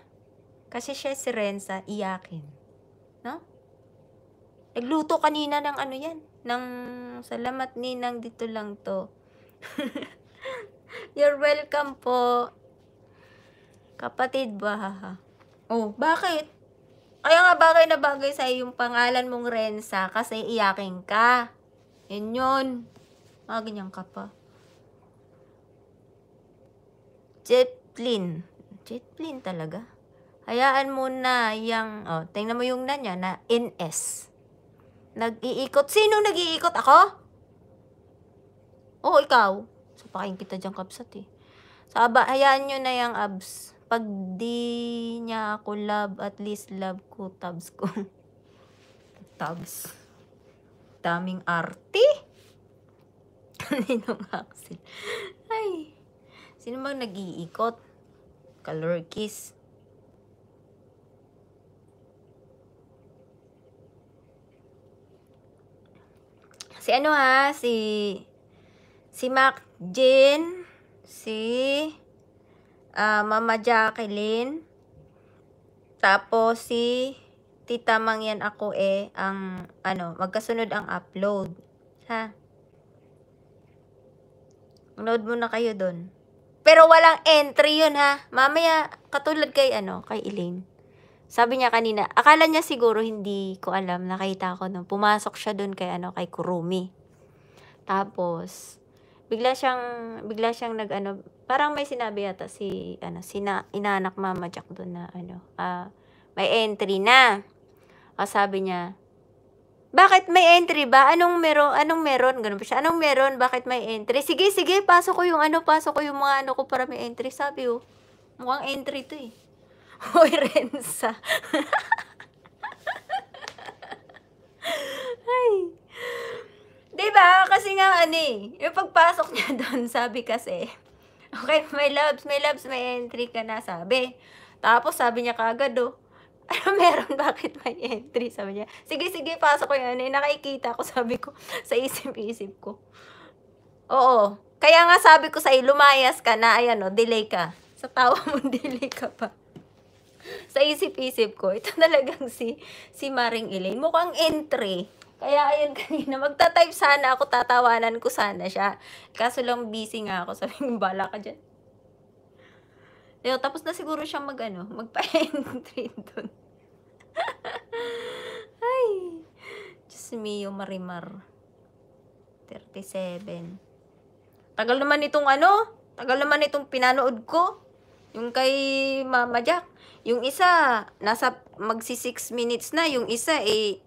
Kasi siya si Renza, iyakin. No? Nagluto kanina ng ano yan, ng salamat ni nang dito lang to. You're welcome po. Kapatid Bahaha. Oh, bakit? Kaya nga bagay na bagay sa'yo yung pangalan mong Renza kasi iyakin ka. Yun yun. Mga ah, ganyan ka pa. Jetlin. Jetlin talaga? Hayaan mo na yung, oh, tingnan mo yung na niya na NS. Nag-iikot. Sino nag-iikot? Ako? Oo, oh, ikaw. Sapakin kita dyan kapsat eh. So, hayaan nyo na yung abs. Pag di niya ako love, at least love ko tabs ko. tabs. Daming arti. Kaninong nga, Ay. Sino bang nag-iikot? Kalorkis. Si ano ha? Si... Si Mac Jane, Si... Uh, Mama Jacqueline. Tapos si... Tita Mangyan ako eh. Ang ano, magkasunod ang upload. Ha? Upload muna kayo doon. Pero walang entry yun ha. Mamaya, katulad kay ano, kay Elaine. Sabi niya kanina, akala niya siguro hindi ko alam, nakita ko nung pumasok siya doon kay ano, kay Kurumi. Tapos, bigla siyang, bigla siyang nag ano, parang may sinabi yata si, ano, sina, inanak mama Jack doon na ano, ah, uh, may entry na. O ah, sabi niya, bakit may entry ba? Anong meron? Anong meron? Ganun ba siya? Anong meron? Bakit may entry? Sige, sige, pasok ko yung ano, pasok ko yung mga ano ko para may entry. Sabi oh, mukhang entry to eh. Hoy, Rensa. Ay. Diba? Kasi nga, ano eh, yung pagpasok niya doon, sabi kasi, okay, my loves, my loves, may entry ka na, sabi. Tapos, sabi niya kagad, oh, ano meron? Bakit may entry? Sabi niya. Sige, sige, pasok ko yun. Eh, nakikita ko, sabi ko, sa isip-isip ko. Oo. Kaya nga sabi ko sa'yo, lumayas ka na, ayan o, oh, delay ka. Sa tawa mo, delay ka pa. Sa isip-isip ko, ito talagang si, si Maring Elaine. Mukhang entry. Kaya ayun kanina, magta-type sana ako, tatawanan ko sana siya. Kaso lang busy nga ako, sabi ng bala ka dyan. Yo, tapos na siguro siya mag ano, magpa-entry doon. Ay. Diyos mio, marimar. 37. Tagal naman itong ano? Tagal naman itong pinanood ko. Yung kay Mama Jack. Yung isa, nasa magsi 6 minutes na. Yung isa, eh,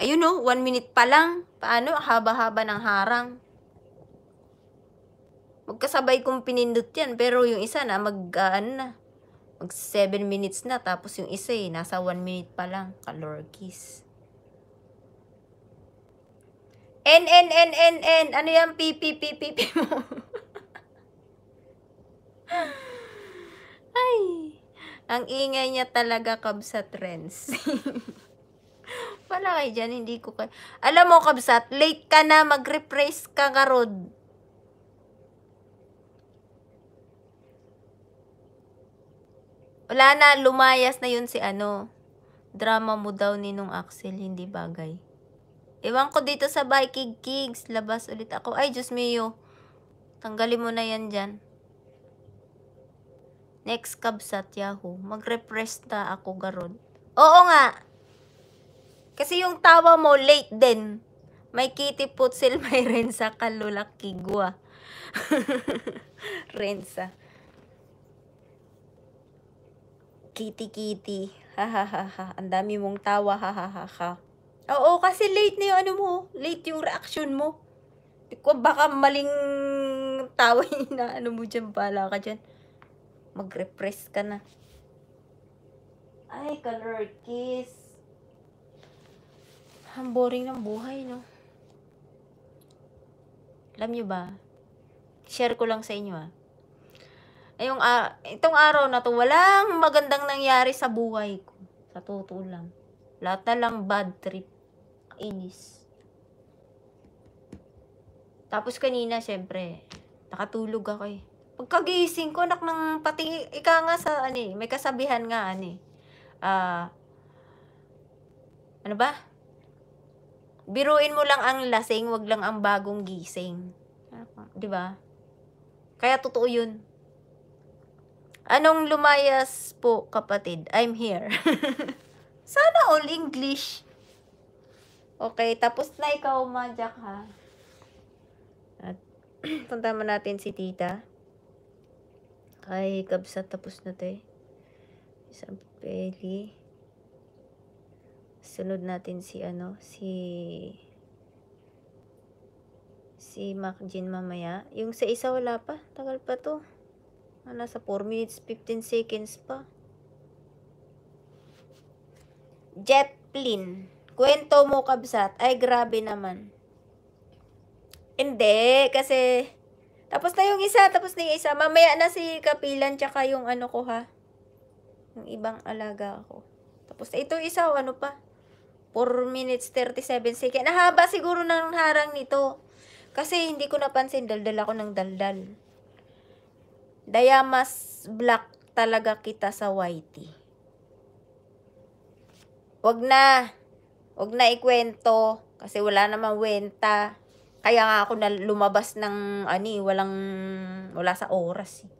ayun oh, 1 minute pa lang. Paano? Haba-haba ng harang. Magkasabay kong pinindot yan. Pero yung isa na, mag, uh, ano na, mag 7 minutes na, tapos yung isa eh, nasa 1 minute pa lang, kalorkis. N, N, N, N, N, ano yan, P, P, P, P, P mo? Ay, ang ingay niya talaga, Kab, trends. Wala kayo dyan, hindi ko kayo. Alam mo, Kabsat, late ka na, mag replace ka, Karod. Wala na, lumayas na yun si ano. Drama mo daw ni nung Axel, hindi bagay. Ewan ko dito sa bahay, Kig Kigs. Labas ulit ako. Ay, Diyos mio. Tanggalin mo na yan dyan. Next kabsat, Yahoo. Mag-refresh na ako, garon. Oo nga. Kasi yung tawa mo, late din. May kitty putsil, may rensa, kalulak, kigwa. rensa. Kitty Kitty. Ha ha ha ha. Ang dami mong tawa. Ha ha ha Oo, kasi late na yung ano mo. Late yung reaction mo. Ko baka maling tawa na ano mo dyan. Bala ka dyan. Mag-repress ka na. Ay, color kiss. Ang boring ng buhay, no? Alam nyo ba? Share ko lang sa inyo, ah. Ay, eh, yung, uh, itong araw na to, walang magandang nangyari sa buhay ko. Sa totoo lang. Lahat na lang bad trip. Inis. Tapos kanina, syempre, nakatulog ako eh. Pagkagising ko, anak ng pati, ika nga sa, ano eh, may kasabihan nga, ano eh. Uh, ano ba? Biruin mo lang ang lasing, wag lang ang bagong gising. 'Di ba? Kaya totoo 'yun. Anong lumayas po, kapatid? I'm here. Sana all English. Okay, tapos na ikaw, Majak, ha? At punta mo natin si tita. Kay Kabsa, tapos na to eh. Isang peli. Sunod natin si ano, si si Mac mamaya. Yung sa isa wala pa. Tagal pa to. Ah, nasa 4 minutes 15 seconds pa. Jetplin. Kwento mo, Kabsat. Ay, grabe naman. Hindi, kasi... Tapos na yung isa, tapos na yung isa. Mamaya na si Kapilan, tsaka yung ano ko ha. Yung ibang alaga ko. Tapos na ito isa, o ano pa? 4 minutes 37 seconds. Nahaba siguro ng harang nito. Kasi hindi ko napansin, daldal ako ng daldal. Daya mas black talaga kita sa whitey. Wag na. Wag na ikwento. Kasi wala namang wenta. Kaya nga ako na lumabas ng ani, walang wala sa oras. Eh.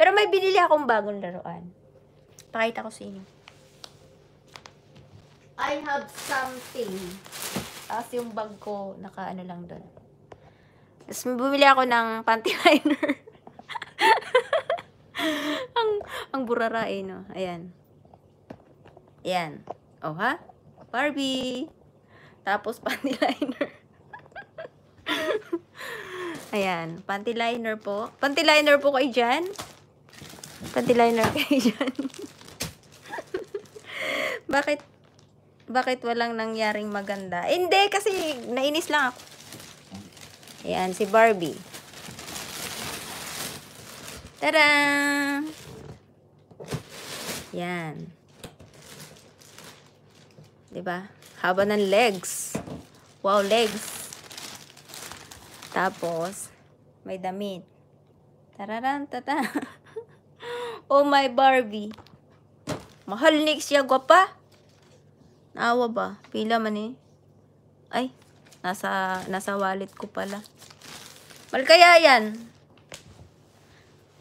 Pero may binili akong bagong laruan. Pakita ko sa inyo. I have something. Tapos yung bag ko, naka ano lang doon. Tapos bumili ako ng panty liner ang, ang burara eh, no? Ayan. Ayan. O, oh, ha? Barbie! Tapos, panty liner. Ayan. Panty liner po. Panty liner po kay Jan. Panty liner kayo dyan. Bakit? Bakit walang nangyaring maganda? Hindi, kasi nainis lang ako. Ayan, si Barbie. Tada! Yan. Diba? Haba ng legs. Wow, legs. Tapos, may damit. Tararan, tata. oh my Barbie. Mahal ni siya, gwapa. Naawa ba? Pila man eh. Ay, nasa, nasa wallet ko pala. Mal kaya yan.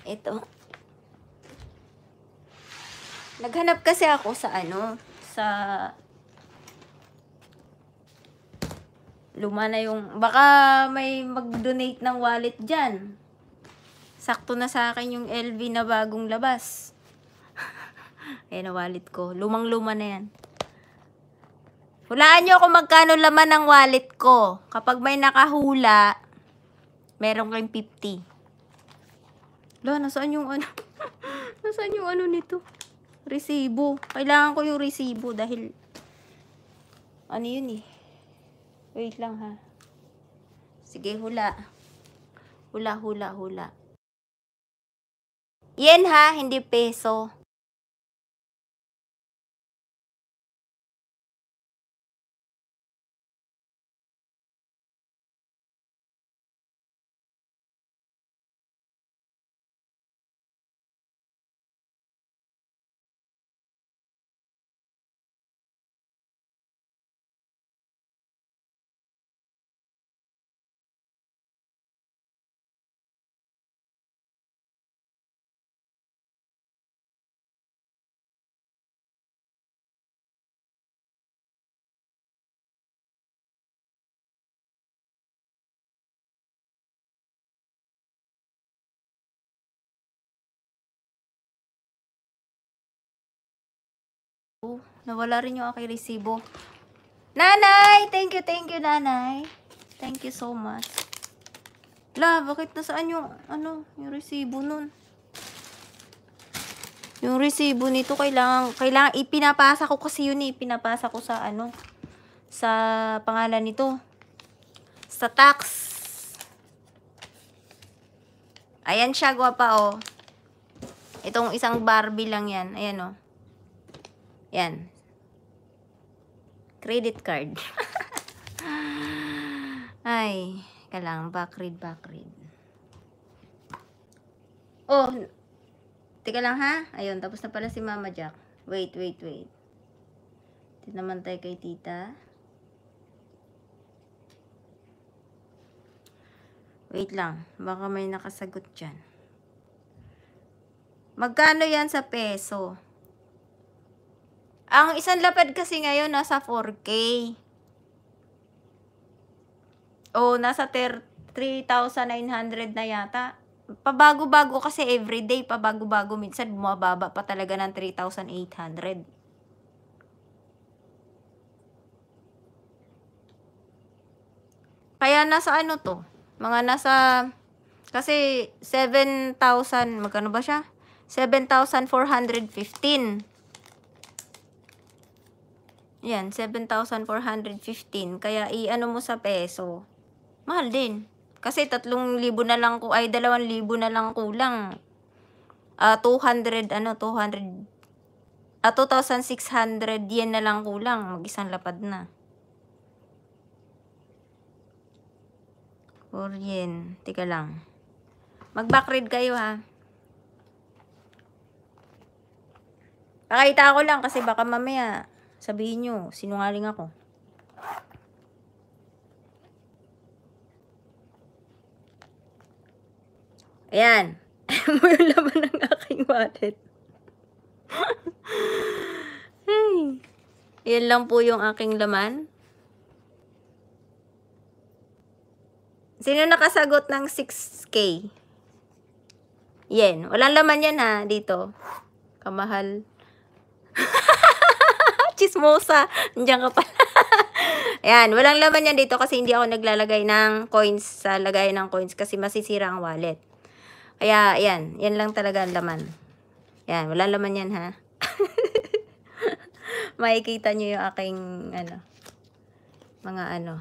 Ito. Naghanap kasi ako sa ano, sa luma na yung, baka may mag-donate ng wallet dyan. Sakto na sa akin yung LV na bagong labas. Ayan na wallet ko. Lumang-luma na yan. Hulaan nyo kung magkano laman ng wallet ko. Kapag may nakahula, meron kayong 50. La, nasaan yung ano? nasaan yung ano nito? Resibo. Kailangan ko yung resibo dahil ano yun eh. Wait lang ha. Sige, hula. Hula, hula, hula. Yen ha, hindi peso. Oh, nawala rin yung aking resibo. Nanay! Thank you, thank you, nanay. Thank you so much. La, bakit nasaan yung, ano, yung resibo nun? Yung resibo nito, kailangan, kailangan, ipinapasa ko kasi yun eh, pinapasa ko sa, ano, sa pangalan nito. Sa tax. Ayan siya, guwapa, oh. Itong isang Barbie lang yan. Ayan, oh. Yan. Credit card. Ay, kalang back read. Oh, teka lang ha. Ayun, tapos na pala si Mama Jack. Wait, wait, wait. Dito naman tayo kay tita. Wait lang. Baka may nakasagot dyan. Magkano yan sa peso? Ang isang lapad kasi ngayon nasa 4K. O, nasa 3,900 na yata. Pabago-bago kasi everyday, pabago-bago. Minsan bumababa pa talaga ng 3,800. Kaya nasa ano to? Mga nasa... Kasi 7,000... Magkano ba siya? 7,415. Yan, 7,415. Kaya i-ano mo sa peso. Mahal din. Kasi 3,000 na lang ko, ay 2,000 na lang kulang. Uh, ah, 200, ano, 200, uh, 2,600 yen na lang kulang. Mag-isang lapad na. 4 yen. Tika lang. Mag-backread kayo ha. Pakita ko lang kasi baka mamaya Sabihin nyo, sinungaling ako. Ayan. Ayan mo yung laman ng aking wallet. hey. Ayan lang po yung aking laman. Sino nakasagot ng 6K? Yan. Walang laman yan ha, dito. Kamahal. Chismosa. Andiyan ka pala. Ayan, walang laman yan dito kasi hindi ako naglalagay ng coins sa lagay ng coins kasi masisira ang wallet. Kaya, ayan, yan lang talaga ang laman. Ayan, walang laman yan ha. Makikita nyo yung aking, ano, mga ano.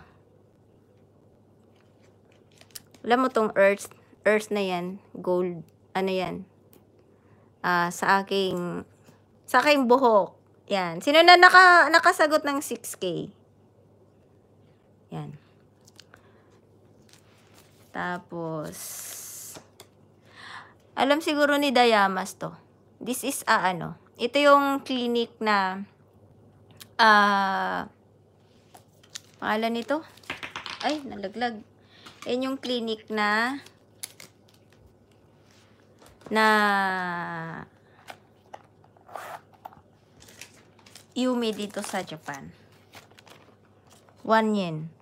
Alam mo tong earth, earth na yan, gold, ano yan, uh, sa aking, sa aking buhok. Yan. Sino na naka, nakasagot ng 6K? Yan. Tapos, alam siguro ni Dayamas to. This is a uh, ano. Ito yung clinic na ah uh, pangalan nito. Ay, nalaglag. Yan yung clinic na na Yumi dito sa Japan. 1 yen.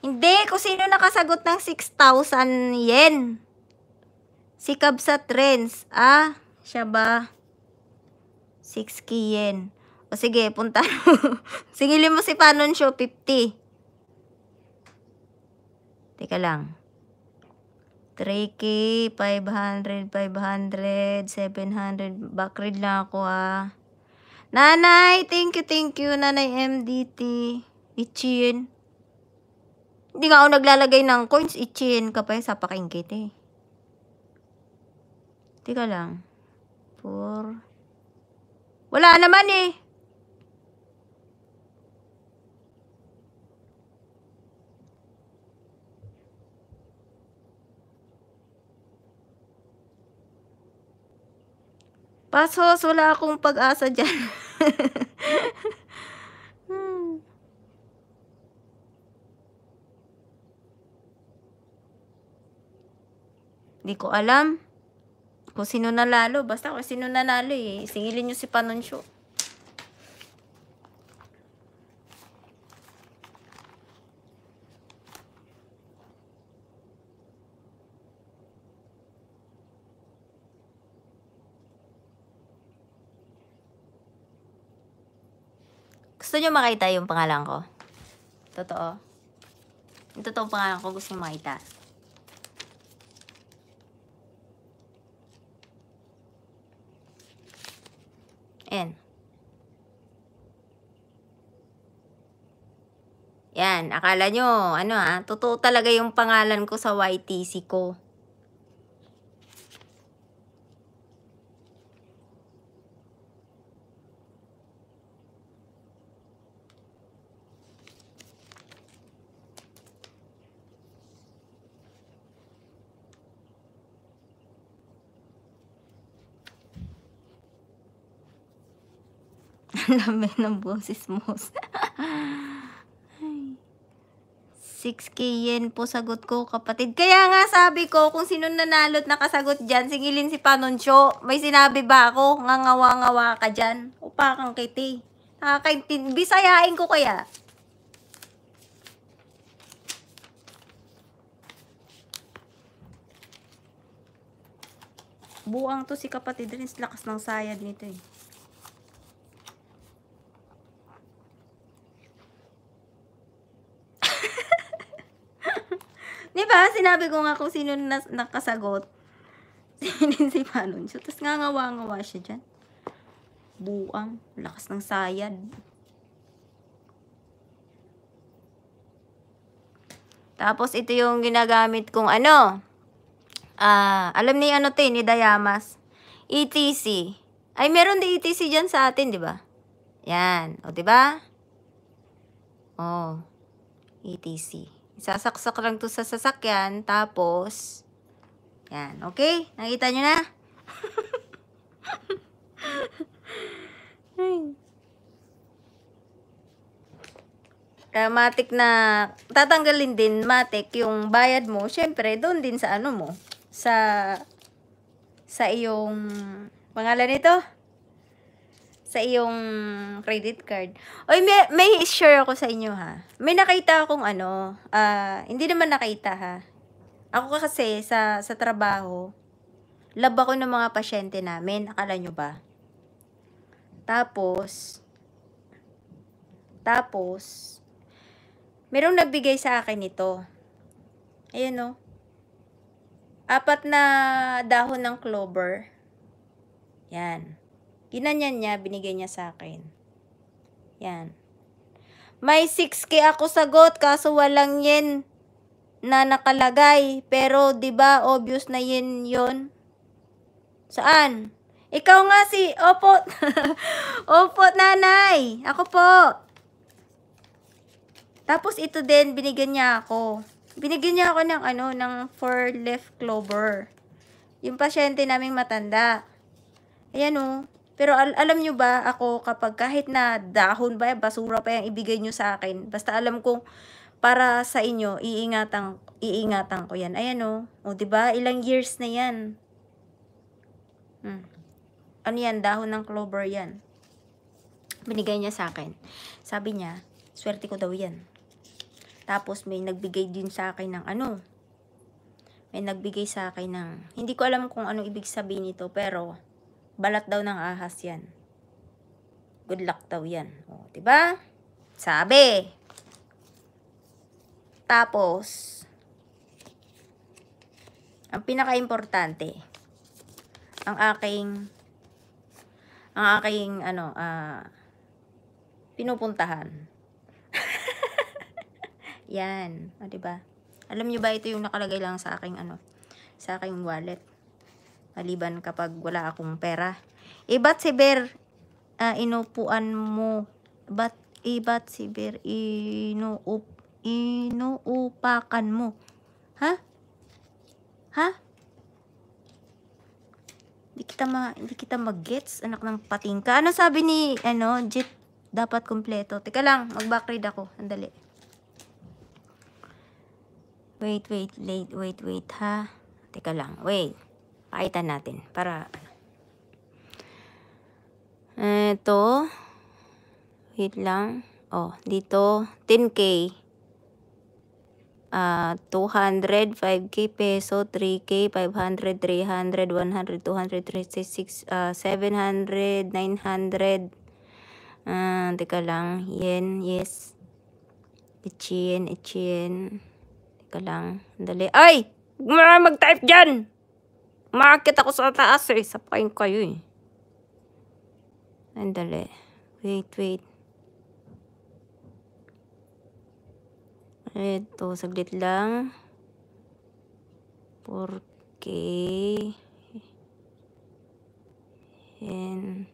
Hindi, kung sino nakasagot ng 6,000 yen. Si Kabsa Trends. Ah, siya ba? 6k yen. O sige, punta. Singilin mo si Panon Show 50. Teka lang. 3K, 500, 500, 700. Backread lang ako ah. Nanay, thank you, thank you, Nanay MDT. Ichin. Hindi nga ako naglalagay ng coins, ichin ka pa yung sapakingkit eh. Tika lang. Four. Wala naman eh. Pasos, wala akong pag-asa dyan. Hindi ko alam kung sino nanalo. Basta kung sino nanalo eh. Singilin nyo si Panunsyo. nyo makita yung pangalan ko? Totoo? Yung totoong pangalan ko gusto nyo makita. Ayan. Yan, akala nyo, ano ah, totoo talaga yung pangalan ko sa YTC ko. dami ng boses mo. 6k yen po sagot ko, kapatid. Kaya nga sabi ko, kung sino nanalot nakasagot dyan, singilin si Panoncho. May sinabi ba ako? Ngangawa-ngawa ka dyan. Upakang kiti. Nakakaintin. Bisayain ko kaya. Buang to si kapatid rin. Lakas ng sayad nito eh. Di ba? Sinabi ko nga kung sino na nakasagot. Si Nancy Paloncio. Tapos nga ngawa-ngawa siya dyan. Buang. Lakas ng sayad. Tapos ito yung ginagamit kong ano. Ah, alam ni ano tin, eh, ni Dayamas. ETC. Ay, meron din ETC dyan sa atin, di ba? Yan. O, di ba? Oh. ETC. Isasaksak lang to sa sasakyan. Tapos, yan. Okay? Nakita nyo na? uh, matik na tatanggalin din matik yung bayad mo syempre doon din sa ano mo sa sa iyong pangalan nito sa iyong credit card. Oy, may, may share ako sa inyo ha. May nakita akong ano, uh, hindi naman nakita ha. Ako kasi sa, sa trabaho, lab ako ng mga pasyente namin. Akala nyo ba? Tapos, tapos, merong nagbigay sa akin nito. Ayun o. No? Apat na dahon ng clover. Yan. Ginanyan niya, binigay niya sa akin. Yan. May 6K ako sagot, kaso walang yen na nakalagay. Pero, di ba obvious na yen yon Saan? Ikaw nga si, opo, opo nanay. Ako po. Tapos, ito din, binigyan niya ako. Binigyan niya ako ng, ano, ng four leaf clover. Yung pasyente naming matanda. Ayan, oh. Pero al alam nyo ba, ako kapag kahit na dahon ba, basura pa yung ibigay nyo sa akin, basta alam kong para sa inyo, iingatan, iingatan ko yan. Ayan oh. o, o ba diba? ilang years na yan. Hmm. Ano yan, dahon ng clover yan. Binigay niya sa akin. Sabi niya, swerte ko daw yan. Tapos may nagbigay din sa akin ng ano, may nagbigay sa akin ng, hindi ko alam kung ano ibig sabihin nito, pero, Balat daw ng ahas yan. Good luck daw yan. O, diba? Sabi. Tapos, ang pinaka-importante, ang aking, ang aking, ano, ah, uh, pinupuntahan. Yan. O, diba? Alam nyo ba, ito yung nakalagay lang sa aking, ano, sa aking wallet. Maliban kapag wala akong pera. Eh, ba't si Bear uh, inupuan mo? Ba't, eh, ba't si Bear inuup, inuupakan mo? Ha? Ha? Hindi kita ma hindi kita mag-gets anak ng patingka. Ano sabi ni ano, Jit dapat kumpleto. Teka lang, mag-backread ako. Andali. Wait, wait, wait, wait, wait ha. Teka lang. Wait. Pakita natin para ano. eto Wait lang. Oh, dito 10k. Uh, 200, 5k peso, 3k, 500, 300, 100, 200, 366, uh, 700, 900. Uh, teka lang. Yen, yes. Ichien, ichien. Teka lang. Dali. Ay! Mag-type dyan! Market ako sa taas eh. Sapain kayo eh. Andali. Wait, wait. Ito, saglit lang. 4K. And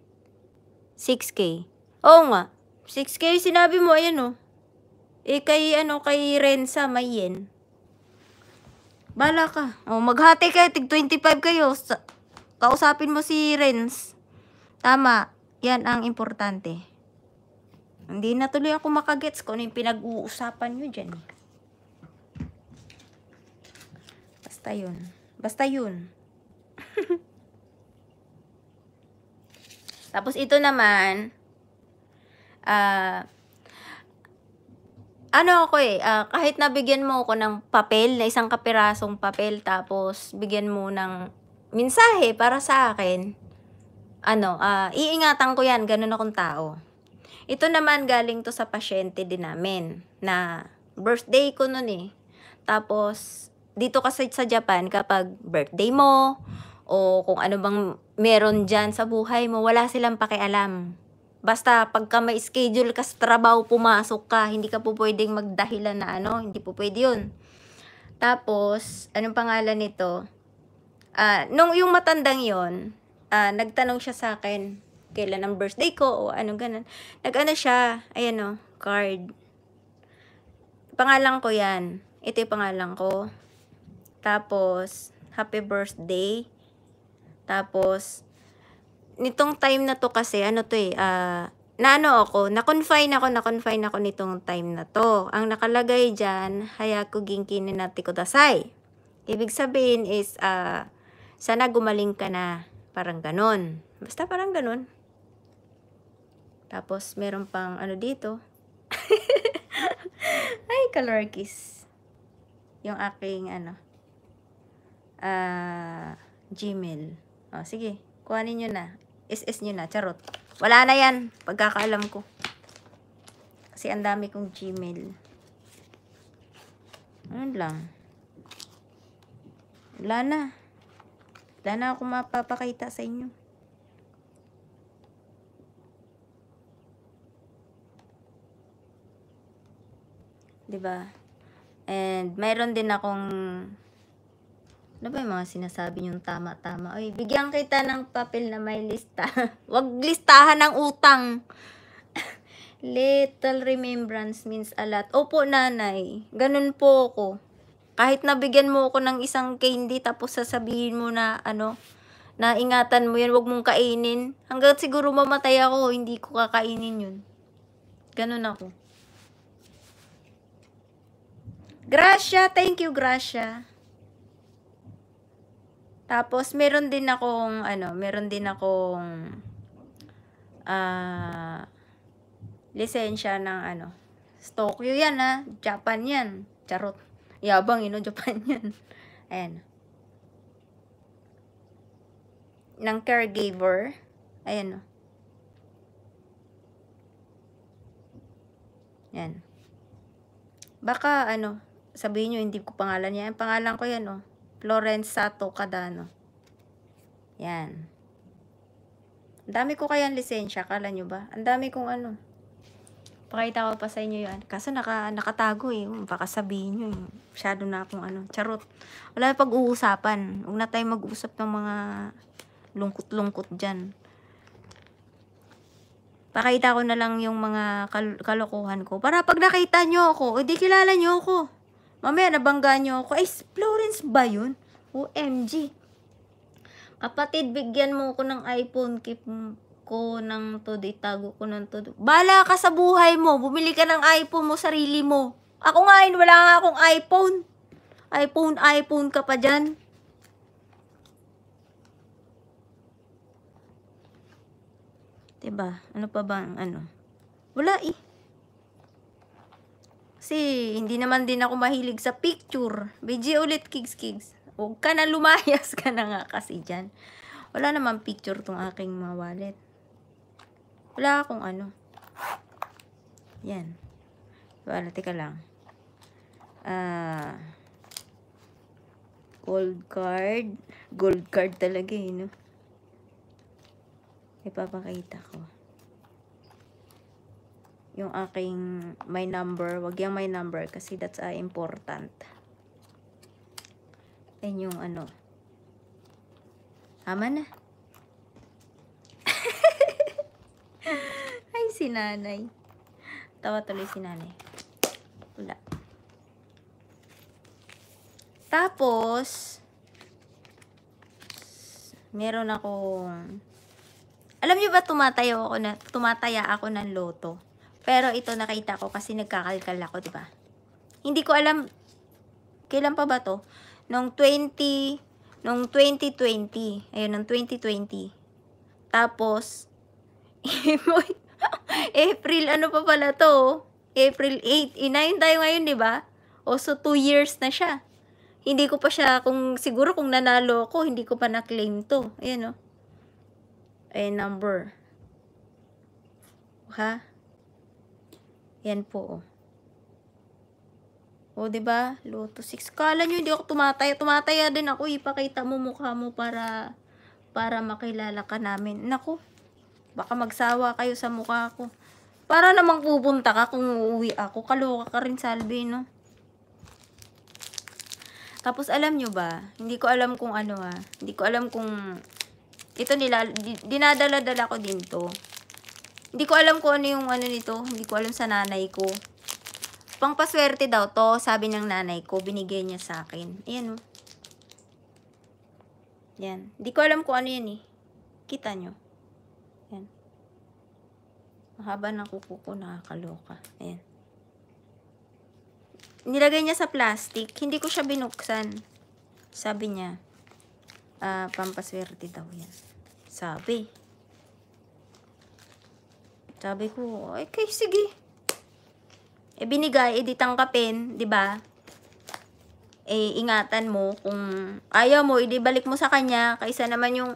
6K. Oo nga. 6K sinabi mo, ayan o. Oh. Eh, kay, ano, kay Renza may yen. Bala ka. O, oh, maghati kayo. Tig 25 kayo. Sa kausapin mo si Renz. Tama. Yan ang importante. Hindi na tuloy ako makagets kung ano yung pinag-uusapan nyo dyan. Basta yun. Basta yun. Tapos ito naman, ah, uh, ano ako eh, ah, kahit nabigyan mo ako ng papel, na isang kapirasong papel, tapos bigyan mo ng mensahe para sa akin, ano, ah, iingatan ko yan, ganun akong tao. Ito naman galing to sa pasyente din namin, na birthday ko nun eh. Tapos, dito kasi sa Japan, kapag birthday mo, o kung ano bang meron dyan sa buhay mo, wala silang pakialam Basta pagka may schedule ka sa trabaho, pumasok ka, hindi ka po pwedeng magdahilan na ano, hindi po pwede yun. Tapos, anong pangalan nito? Uh, nung yung matandang yon uh, ah, nagtanong siya sa akin, kailan ang birthday ko o anong ganun. Nag-ano siya, ayan o, card. Pangalan ko yan. Ito yung pangalan ko. Tapos, happy birthday. Tapos, nitong time na to kasi, ano to eh, uh, na ano ako, na-confine ako, na-confine ako nitong time na to. Ang nakalagay diyan Hayaku Ginki ni Nati Kudasai. Ibig sabihin is, uh, sana gumaling ka na. Parang ganon. Basta parang ganon. Tapos, meron pang ano dito. Ay, color kiss. Yung aking ano, uh, Gmail. O, oh, sige. kuha nyo na. SS nyo na, charot. Wala na yan, pagkakaalam ko. Kasi ang dami kong Gmail. Ano lang. Wala na. Wala na akong mapapakita sa inyo. ba diba? And mayroon din akong ano ba yung mga sinasabi yung tama-tama? Uy, bigyan kita ng papel na may lista. Huwag listahan ng utang. Little remembrance means a lot. Opo, nanay. Ganun po ako. Kahit nabigyan mo ako ng isang candy, tapos sasabihin mo na, ano, na ingatan mo yan, wag mong kainin. Hanggang siguro mamatay ako, hindi ko kakainin yun. Ganun ako. Gracia, thank you, Gracia. Tapos, meron din akong, ano, meron din akong, ah, uh, lisensya ng, ano, Tokyo yan, ha? Japan yan. Charot. Yabang, ino, eh, Japan yan. Ayan. Ng caregiver. Ayan, o. Yan. Baka, ano, sabihin nyo, hindi ko pangalan yan. pangalan ko yan, o. Oh. Florenza Tocadano. Yan. Ang dami ko kayang lisensya, kala nyo ba? Ang dami kong ano. Pakita ko pa sa inyo yan. Kaso naka, nakatago eh. Hmm, baka sabihin nyo eh. Masyado na akong ano. Charot. Wala pag-uusapan. Huwag na tayo mag-uusap ng mga lungkot-lungkot dyan. Pakita ko na lang yung mga kal kalokohan ko. Para pag nakita nyo ako, hindi kilala nyo ako. Mamaya nabangga niyo ako. Ay, Florence ba yun? OMG. Kapatid, bigyan mo ko ng iPhone. Keep ko ng todo. Itago ko ng todo. Bala ka sa buhay mo. Bumili ka ng iPhone mo, sarili mo. Ako nga, wala nga akong iPhone. iPhone, iPhone ka pa dyan. Diba? Ano pa ba ang ano? Wala eh. Kasi hindi naman din ako mahilig sa picture. BG ulit, Kigs Kigs. Huwag ka na lumayas ka na nga kasi dyan. Wala naman picture tong aking mga wallet. Wala akong ano. Yan. Wala, teka lang. Ah... Uh, gold card. Gold card talaga eh, no? Ipapakita ko yung aking my number. Wag yung my number kasi that's uh, important. Then yung ano. Tama na. Ay, si nanay. Tawa tuloy si nanay. Wala. Tapos, meron akong alam niyo ba tumatayo ako na tumataya ako ng loto? Pero ito nakita ko kasi nagkakalkal ako, 'di ba? Hindi ko alam kailan pa ba 'to? Nung 20 nung 2020. Ayun, nung 2020. Tapos April ano pa pala 'to? April 8. Inayon tayo ngayon, 'di ba? O so 2 years na siya. Hindi ko pa siya kung siguro kung nanalo ako, hindi ko pa na-claim 'to. Ayun oh. Ay number. Ha? Yan po, oh. O, oh, ba diba? Loto 6. Kala nyo, hindi ako tumataya. Tumataya din ako. Ipakita eh. mo mukha mo para, para makilala ka namin. Naku, baka magsawa kayo sa mukha ko. Para namang pupunta ka kung uuwi ako. Kaloka ka rin, Salve, no? Tapos, alam nyo ba? Hindi ko alam kung ano, ah. Hindi ko alam kung... Ito, nila, dinadala-dala ko din to. Hindi ko alam kung ano yung ano nito. Hindi ko alam sa nanay ko. Pangpaswerte daw to, sabi ng nanay ko. Binigay niya sa akin. Ayan o. Oh. Yan. Hindi ko alam kung ano yan eh. Kita nyo. Yan. Mahaba ng kuko ko, nakakaloka. Ayan. Nilagay niya sa plastic. Hindi ko siya binuksan. Sabi niya, uh, pampaswerte daw yan. Sabi. Sabi ko, ay kay sige. E binigay, edi eh, tangkapin, di ba? Eh, ingatan mo kung ayaw mo, edi balik mo sa kanya. Kaysa naman yung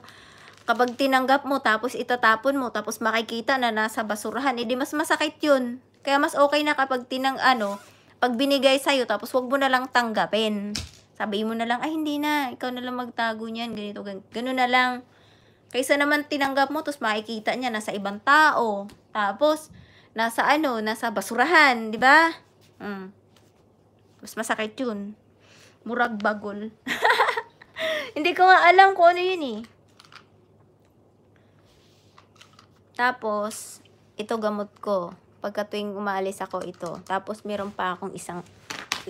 kapag tinanggap mo, tapos itatapon mo, tapos makikita na nasa basurahan, edi mas masakit yun. Kaya mas okay na kapag tinang, ano, pag binigay sa'yo, tapos wag mo na lang tanggapin. Sabihin mo na lang, ay hindi na, ikaw na lang magtago niyan, ganito, ganito. Ganun na lang. Kaysa naman tinanggap mo, tapos makikita niya nasa ibang tao. Tapos, nasa ano, nasa basurahan, di ba? Mm. Mas masakit yun. Murag bagol. Hindi ko nga alam kung ano yun eh. Tapos, ito gamot ko. Pagka tuwing umaalis ako ito. Tapos, meron pa akong isang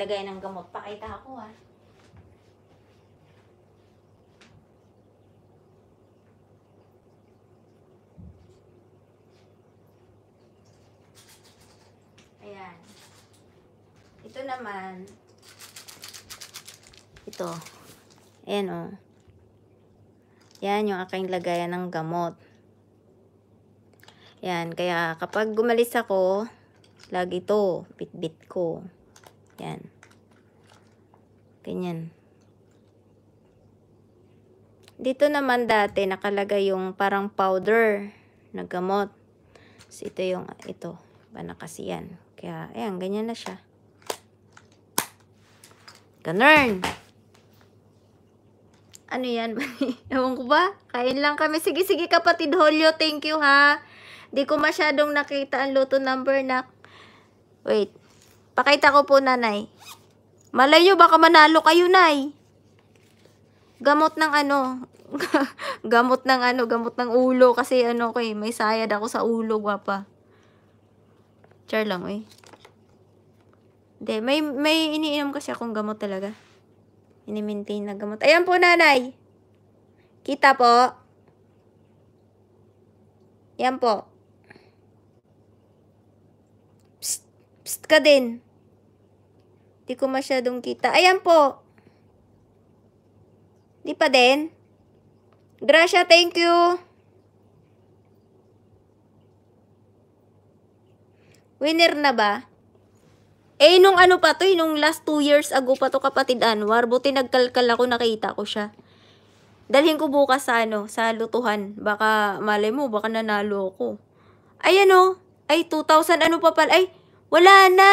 lagay ng gamot. Pakita ako ha. Ah. naman. Ito. Ayan o. Oh. Yan yung aking lagayan ng gamot. Yan. Kaya kapag gumalis ako, lagi to bitbit ko. Yan. Ganyan. Dito naman dati nakalagay yung parang powder na gamot. So, ito yung ito. Iba na kasi yan. Kaya, ayan, ganyan na siya. Ganun. Ano yan? Ewan ko ba? Kain lang kami. Sige, sige kapatid Holyo. Thank you ha. Di ko masyadong nakita ang luto number na. Wait. Pakita ko po nanay. Malayo, nyo baka manalo kayo nay. Gamot ng ano. gamot ng ano. Gamot ng ulo. Kasi ano ko eh. May sayad ako sa ulo. Gwapa. Char lang eh. Hindi, may, may iniinom kasi akong gamot talaga. Ini-maintain na gamot. Ayan po, nanay! Kita po. Yan po. Psst, psst ka din. Hindi ko masyadong kita. Ayan po. Di pa din. Gracia, thank you. Winner na ba? Eh, nung ano pa to, eh, nung last two years ago pa to kapatid Anwar, buti nagkalkal ako, nakita ko siya. Dalhin ko bukas sa ano, sa lutuhan. Baka, malay mo, baka nanalo ako. Ay ano, ay 2,000 ano pa pala, ay, wala na!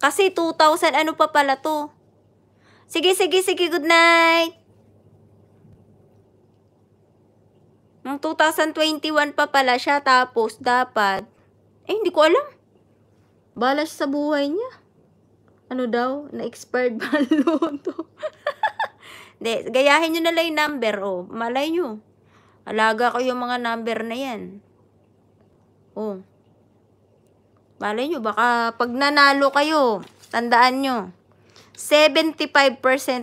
Kasi 2,000 ano pa pala to. Sige, sige, sige, good night. Nung 2021 pa pala siya, tapos dapat, eh, hindi ko alam balas sa buhay niya. Ano daw? Na-expired ba luto? loto? De, gayahin nyo nalang yung number, oh. Malay nyo. Alaga ko yung mga number na yan. Oh. Malay nyo, baka pag nanalo kayo, tandaan nyo. 75%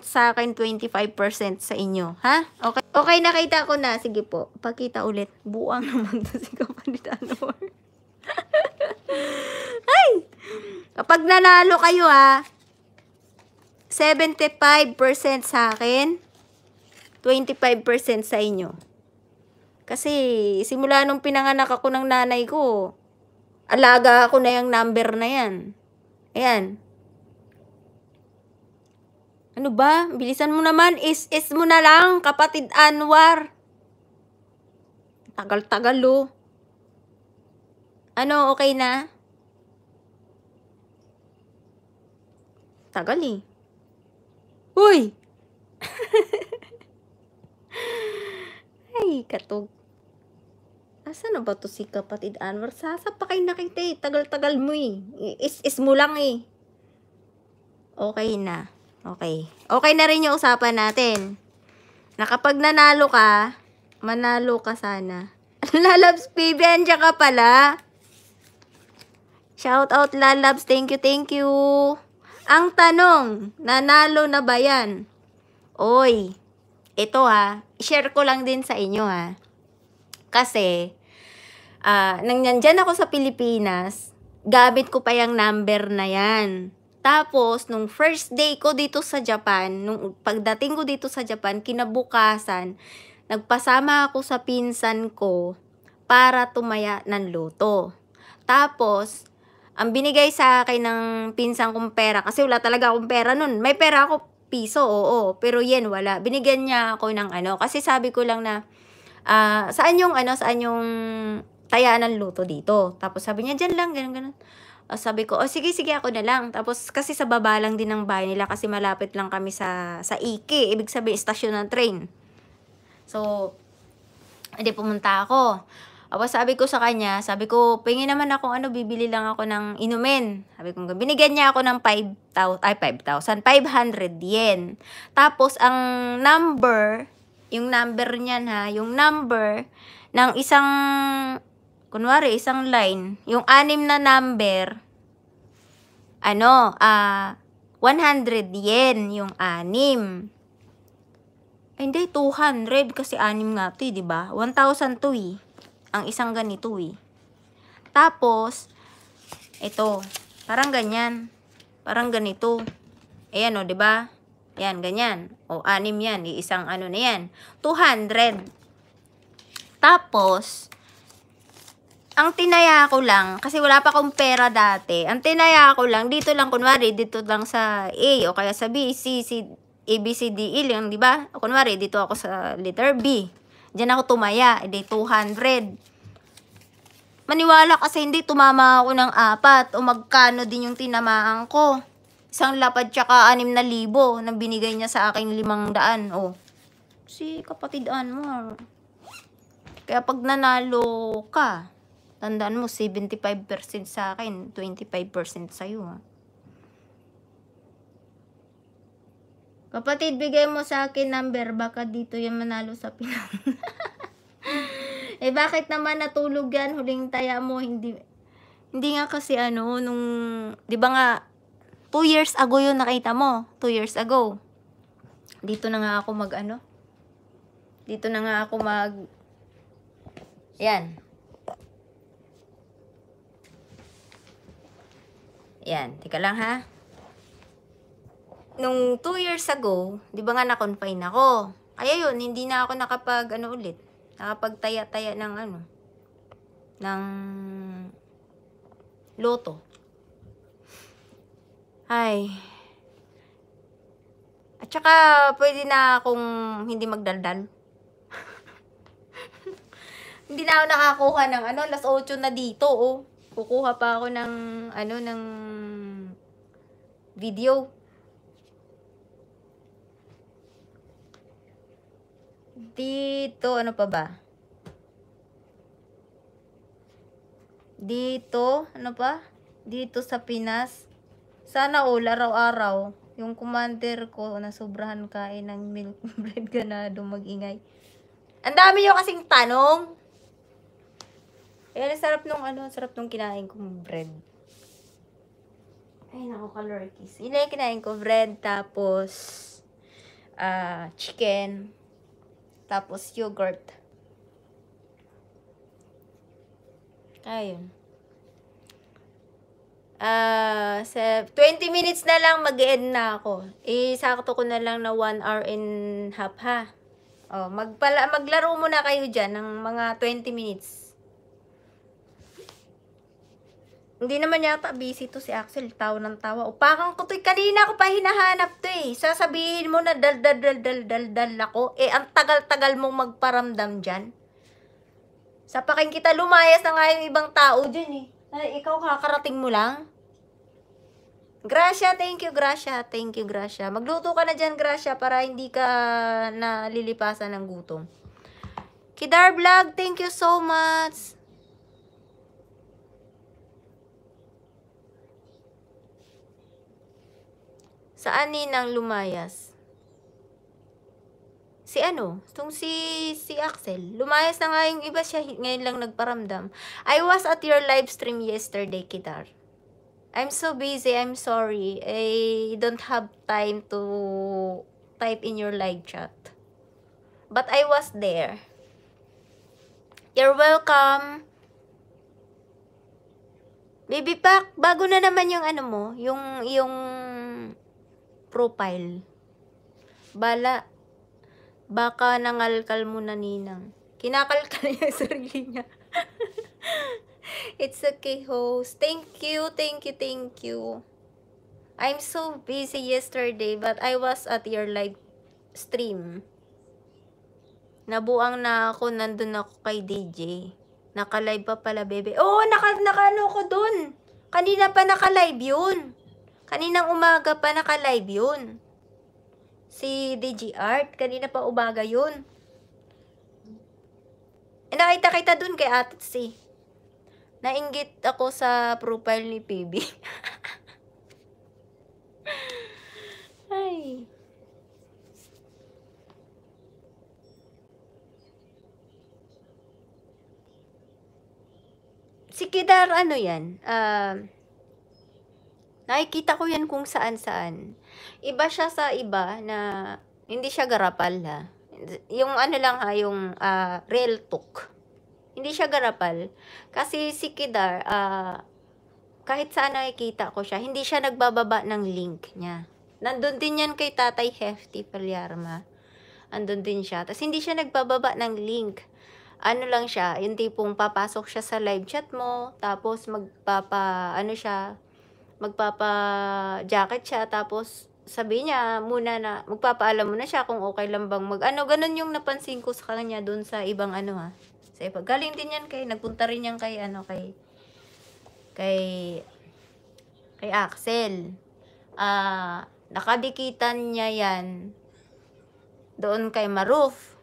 sa akin, 25% sa inyo. Ha? Okay, okay nakita ko na. Sige po, pakita ulit. Buang naman to si Kapanit Anor. Ay! Kapag nanalo kayo ha, 75% sa akin, 25% sa inyo. Kasi simula nung pinanganak ako ng nanay ko, alaga ako na yung number na yan. Ayan. Ano ba? Bilisan mo naman. Is-is mo na lang, kapatid Anwar. Tagal-tagal, oh. Ano, okay na? Tagal eh. Uy! Ay, katog. Asa na ba to si kapatid Anwar? Sasapakay na kita eh. Tagal-tagal mo eh. Is-is mo lang eh. Okay na. Okay. Okay na rin yung usapan natin. Na nanalo ka, manalo ka sana. Lalabs baby, andyan ka pala. Shout out lalabs. Thank you, thank you. Ang tanong, nanalo na ba yan? Oy, ito ha, share ko lang din sa inyo ha. Kasi, uh, nang nandyan ako sa Pilipinas, gabit ko pa yung number na yan. Tapos, nung first day ko dito sa Japan, nung pagdating ko dito sa Japan, kinabukasan, nagpasama ako sa pinsan ko para tumaya ng loto. Tapos, ang binigay sa akin ng pinsan kong pera, kasi wala talaga akong pera nun. May pera ako, piso, oo. Pero yen, wala. Binigyan niya ako ng ano. Kasi sabi ko lang na, uh, saan yung ano, saan yung tayaan ng luto dito. Tapos sabi niya, dyan lang, ganun, ganun. Uh, sabi ko, oh sige, sige, ako na lang. Tapos kasi sa baba lang din ng bahay nila kasi malapit lang kami sa, sa Ike. Ibig sabihin, stasyon ng train. So, hindi pumunta ako. Aba, sabi ko sa kanya, sabi ko, pingi naman ako, ano, bibili lang ako ng inumin. Sabi ko, binigyan niya ako ng 5,000, ay, 5,000, 500 yen. Tapos, ang number, yung number niyan ha, yung number ng isang, kunwari, isang line, yung anim na number, ano, uh, ah, 100 yen yung anim. Ay, hindi, 200 kasi anim nga ito, eh, di ba? 1,000 eh ang isang ganito eh. Tapos, ito, parang ganyan. Parang ganito. Ayan o, ba? Diba? Ayan, ganyan. O, anim yan. Iisang ano na yan. 200. Tapos, ang tinaya ko lang, kasi wala pa akong pera dati, ang tinaya ko lang, dito lang, kunwari, dito lang sa A, o kaya sa B, C, C, A, B, C, D, E lang, di ba? Kunwari, dito ako sa letter B. Diyan ako tumaya, edi eh, 200. Maniwala kasi hindi tumama ako ng apat o magkano din yung tinamaan ko. Isang lapad tsaka anim na libo na binigay niya sa akin limang daan. O, si kapatid Anwar. Kaya pag nanalo ka, tandaan mo, 75% sa akin, 25% sa'yo. Ha? Kapatid, bigay mo sa akin number. Baka dito yung manalo sa Pinang. eh, bakit naman natulog yan? Huling taya mo, hindi... Hindi nga kasi ano, nung... Di ba nga, two years ago yun nakita mo. Two years ago. Dito na nga ako mag ano. Dito na nga ako mag... Yan. Yan. Teka lang ha nung 2 years ago, di ba nga na-confine ako. Kaya yun, hindi na ako nakapag, ano ulit, nakapagtaya-taya ng ano, ng loto. Ay. At saka, pwede na akong hindi magdaldal. hindi na ako nakakuha ng ano, las 8 na dito, oh. Kukuha pa ako ng, ano, ng video Dito, ano pa ba? Dito, ano pa? Dito sa Pinas. Sana all, araw-araw. Yung commander ko, nasobrahan kain ng milk bread ganado, magingay. Ang dami yung kasing tanong. Ayan, eh, sarap nung ano, sarap nung kinain kong bread. Ay, naku, caloricus. Yun yung kinain ko, bread, tapos, ah, uh, chicken, tapos yogurt. Ayun. Ah, uh, 20 minutes na lang mag-end na ako. Isakto ko na lang na 1 hour and half ha. Oh, magpala maglaro muna kayo diyan ng mga 20 minutes. Hindi naman yata busy to si Axel. Tawa ng tawa. Upakan ko to'y kanina ko pa hinahanap to eh. Sasabihin mo na dal dal dal dal dal dal ako. Eh, ang tagal-tagal mong magparamdam dyan. Sa pakin kita, lumayas na nga yung ibang tao dyan eh. Ay, ikaw kakarating mo lang. Gracia, thank you, Gracia. Thank you, Gracia. Magluto ka na dyan, Gracia, para hindi ka nalilipasan ng gutom. Kidar Vlog, thank you so much. sa ng lumayas. Si ano? Itong si, si Axel. Lumayas na nga yung iba siya. Ngayon lang nagparamdam. I was at your live stream yesterday, Kitar. I'm so busy. I'm sorry. I don't have time to type in your live chat. But I was there. You're welcome. Baby Pack, bago na naman yung ano mo, yung, yung profile. Bala, baka nangalkal mo na ninang. Kinakalkal niya sarili niya. It's okay, host. Thank you, thank you, thank you. I'm so busy yesterday, but I was at your live stream. Nabuang na ako, nandun ako kay DJ. Naka-live pa pala, bebe. Oo, oh, naka, naka ano ko dun. Kanina pa naka-live yun. Kaninang umaga pa naka-live yun. Si DG Art, kanina pa umaga yun. Eh, nakita kita dun kay Atat si. Nainggit ako sa profile ni PB. Ay. Si Kedar, ano yan? Um, uh, Nakikita ko yan kung saan-saan. Iba siya sa iba na hindi siya garapal ha. Yung ano lang ha, yung uh, real talk. Hindi siya garapal. Kasi si Kidar, uh, kahit saan nakikita ko siya, hindi siya nagbababa ng link niya. Nandun din yan kay Tatay Hefty Palyarma. Andun din siya. Tapos hindi siya nagbababa ng link ano lang siya, yung tipong papasok siya sa live chat mo, tapos magpapa, ano siya, magpapa-jacket siya, tapos sabi niya muna na magpapaalam muna siya kung okay lang bang mag ano ganun yung napansin ko sa kanya doon sa ibang ano ha ah. sa ipag galing din yan kay nagpunta rin yan kay ano kay kay kay Axel ah uh, nakadikitan niya yan doon kay Maruf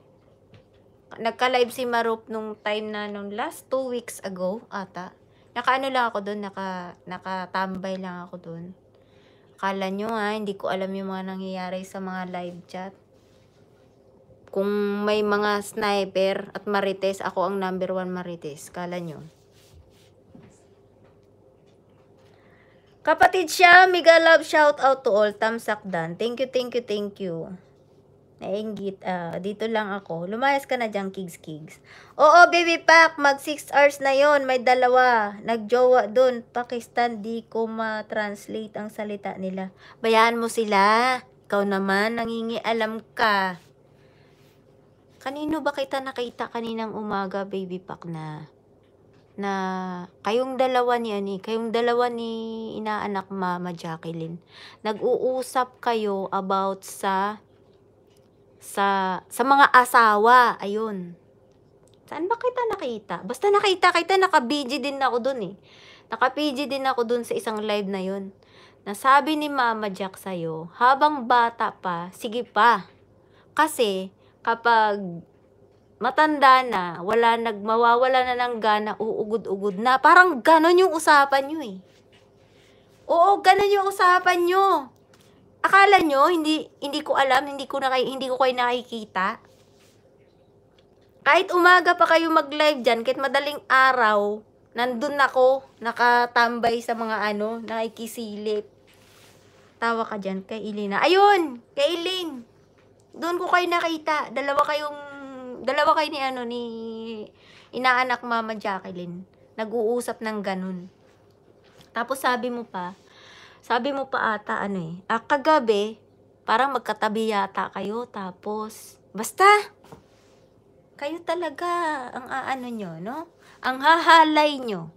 nagka-live si Maruf nung time na nung last two weeks ago ata Nakaano lang ako doon, naka, nakatambay lang ako doon. Akala nyo ha, ah, hindi ko alam yung mga nangyayari sa mga live chat. Kung may mga sniper at marites, ako ang number one marites. Kala nyo. Kapatid siya, mega love shout out to all. Tamsakdan. Thank you, thank you, thank you. Nainggit. Ah, dito lang ako. Lumayas ka na dyan, Kigs Kigs. Oo, baby pack. Mag 6 hours na yon May dalawa. Nagjowa dun. Pakistan, di ko ma-translate ang salita nila. Bayaan mo sila. Ikaw naman, nangingi alam ka. Kanino ba kita nakita kaninang umaga, baby pack na? na kayong dalawa ni ani, eh, kayong dalawa ni inaanak Mama Jacqueline, nag-uusap kayo about sa sa, sa mga asawa. Ayun. Saan ba kita nakita? Basta nakita kita, naka-BG din ako dun eh. Naka-PG din ako dun sa isang live na yun. Nasabi ni Mama Jack sa'yo, habang bata pa, sige pa. Kasi, kapag matanda na, wala mawawala na ng gana, uugod-ugod na. Parang ganon yung usapan nyo eh. Oo, ganon yung usapan nyo. Akala nyo, hindi, hindi ko alam, hindi ko, na, hindi ko kayo nakikita. Kahit umaga pa kayo mag-live dyan, kahit madaling araw, nandun ako, nakatambay sa mga ano, nakikisilip. Tawa ka dyan, kay Elena. Ayun! Kay Elin. Doon ko kayo nakita. Dalawa kayong, dalawa kayo ni ano, ni inaanak Mama Jacqueline. Nag-uusap ng ganun. Tapos sabi mo pa, sabi mo pa ata, ano eh, ah, kagabi, parang magkatabi yata kayo, tapos, basta, kayo talaga ang aano nyo, no? Ang hahalay nyo.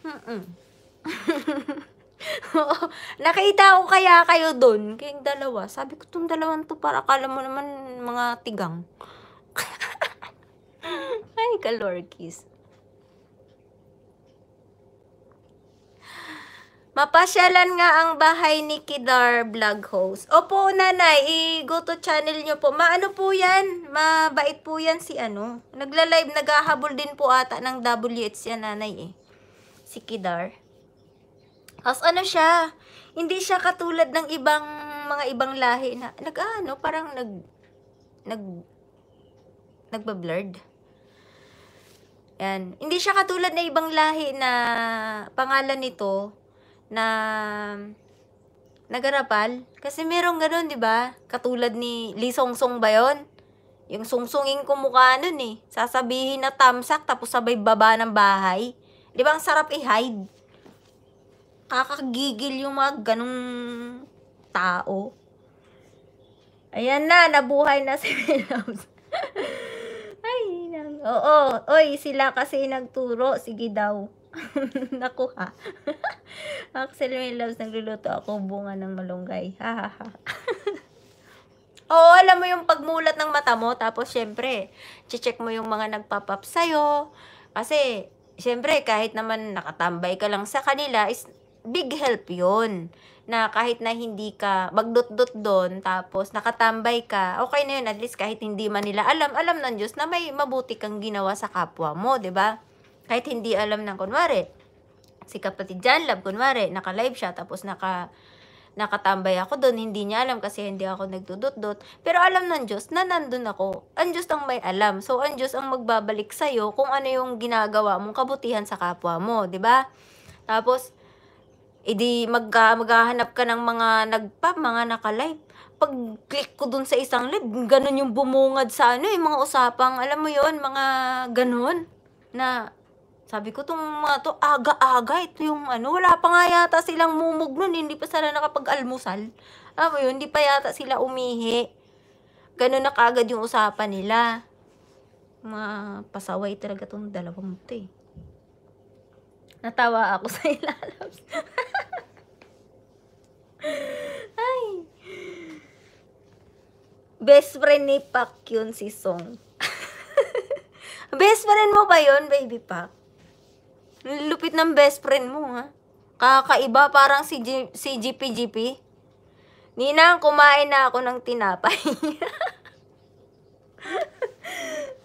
Hmm Oo, nakita ko kaya kayo doon, kayong dalawa. Sabi ko, tong dalawang to, para akala mo naman mga tigang. Ay, kalorkis. Mapasyalan nga ang bahay ni Kidar Vlog Host. Opo, nanay, i-go to channel nyo po. Maano po yan? Mabait po yan si ano. Nagla-live, naghahabol din po ata ng WH yan, nanay eh. Si Kidar. As ano siya, hindi siya katulad ng ibang mga ibang lahi na nag-ano, parang nag nag nagba-blurred. Yan. Hindi siya katulad ng ibang lahi na pangalan nito na nagarapal. Kasi merong ganun, di ba? Katulad ni Lee Song Song ba yon? Yung sungsungin ko mukha nun eh. Sasabihin na tamsak tapos sabay baba ng bahay. Di ba ang sarap i-hide? Kakagigil yung mga ganung tao. Ayan na, nabuhay na si Williams. Ay, nang, oo, oy, sila kasi nagturo, sige daw nakuha. Axel, my loves, nagluluto ako bunga ng malunggay. Ha, Oo, alam mo yung pagmulat ng mata mo, tapos syempre, check mo yung mga nagpapap sa'yo. Kasi, syempre, kahit naman nakatambay ka lang sa kanila, is big help yon na kahit na hindi ka magdot-dot doon, tapos nakatambay ka, okay na yun, at least kahit hindi man nila alam, alam ng Diyos na may mabuti kang ginawa sa kapwa mo, ba diba? Kahit hindi alam ng kunwari, si kapatid John Love, kunwari, naka-live siya, tapos naka, nakatambay ako doon, hindi niya alam kasi hindi ako nagdudot-dot. Pero alam ng Diyos na nandun ako. Ang Diyos ang may alam. So, ang Diyos ang magbabalik sa'yo kung ano yung ginagawa mong kabutihan sa kapwa mo, ba diba? Tapos, edi mag, ah, maghahanap ka ng mga nagpa, mga naka-live. Pag-click ko doon sa isang live, ganun yung bumungad sa ano, yung eh, mga usapang, alam mo yon mga ganun, na sabi ko, tong mga to, aga-aga, ito yung ano, wala pa nga yata silang mumog nun, hindi pa sila nakapag-almusal. Alam mo yun, hindi pa yata sila umihi. Ganun na kagad yung usapan nila. Mga pasaway talaga tong dalawang to eh. Natawa ako sa ilalabs. Ay. Best friend ni Pak yun si Song. Best friend mo ba yun, baby Pak? Lupit ng best friend mo, ha? Kakaiba, parang si, G- si GP GP. Ninang, kumain na ako ng tinapay.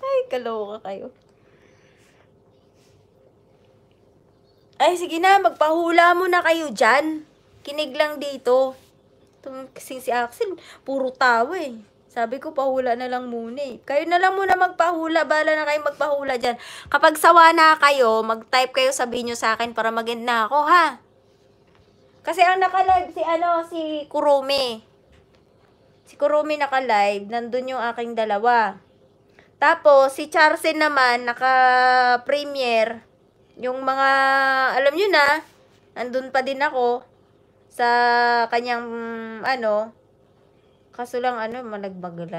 Ay, kaloka kayo. Ay, sige na, magpahula mo na kayo dyan. Kinig lang dito. Itong si Axel, puro tawa eh. Sabi ko, pahula na lang muna eh. Kayo na lang muna magpahula. Bala na kayo magpahula dyan. Kapag sawa na kayo, mag-type kayo, sabihin nyo sa akin para mag na ako, ha? Kasi ang naka-live si ano, si Kurumi. Si Kurumi naka-live. Nandun yung aking dalawa. Tapos, si Charsen naman, naka-premiere. Yung mga, alam nyo na, nandun pa din ako sa kanyang, ano, Kaso lang ano,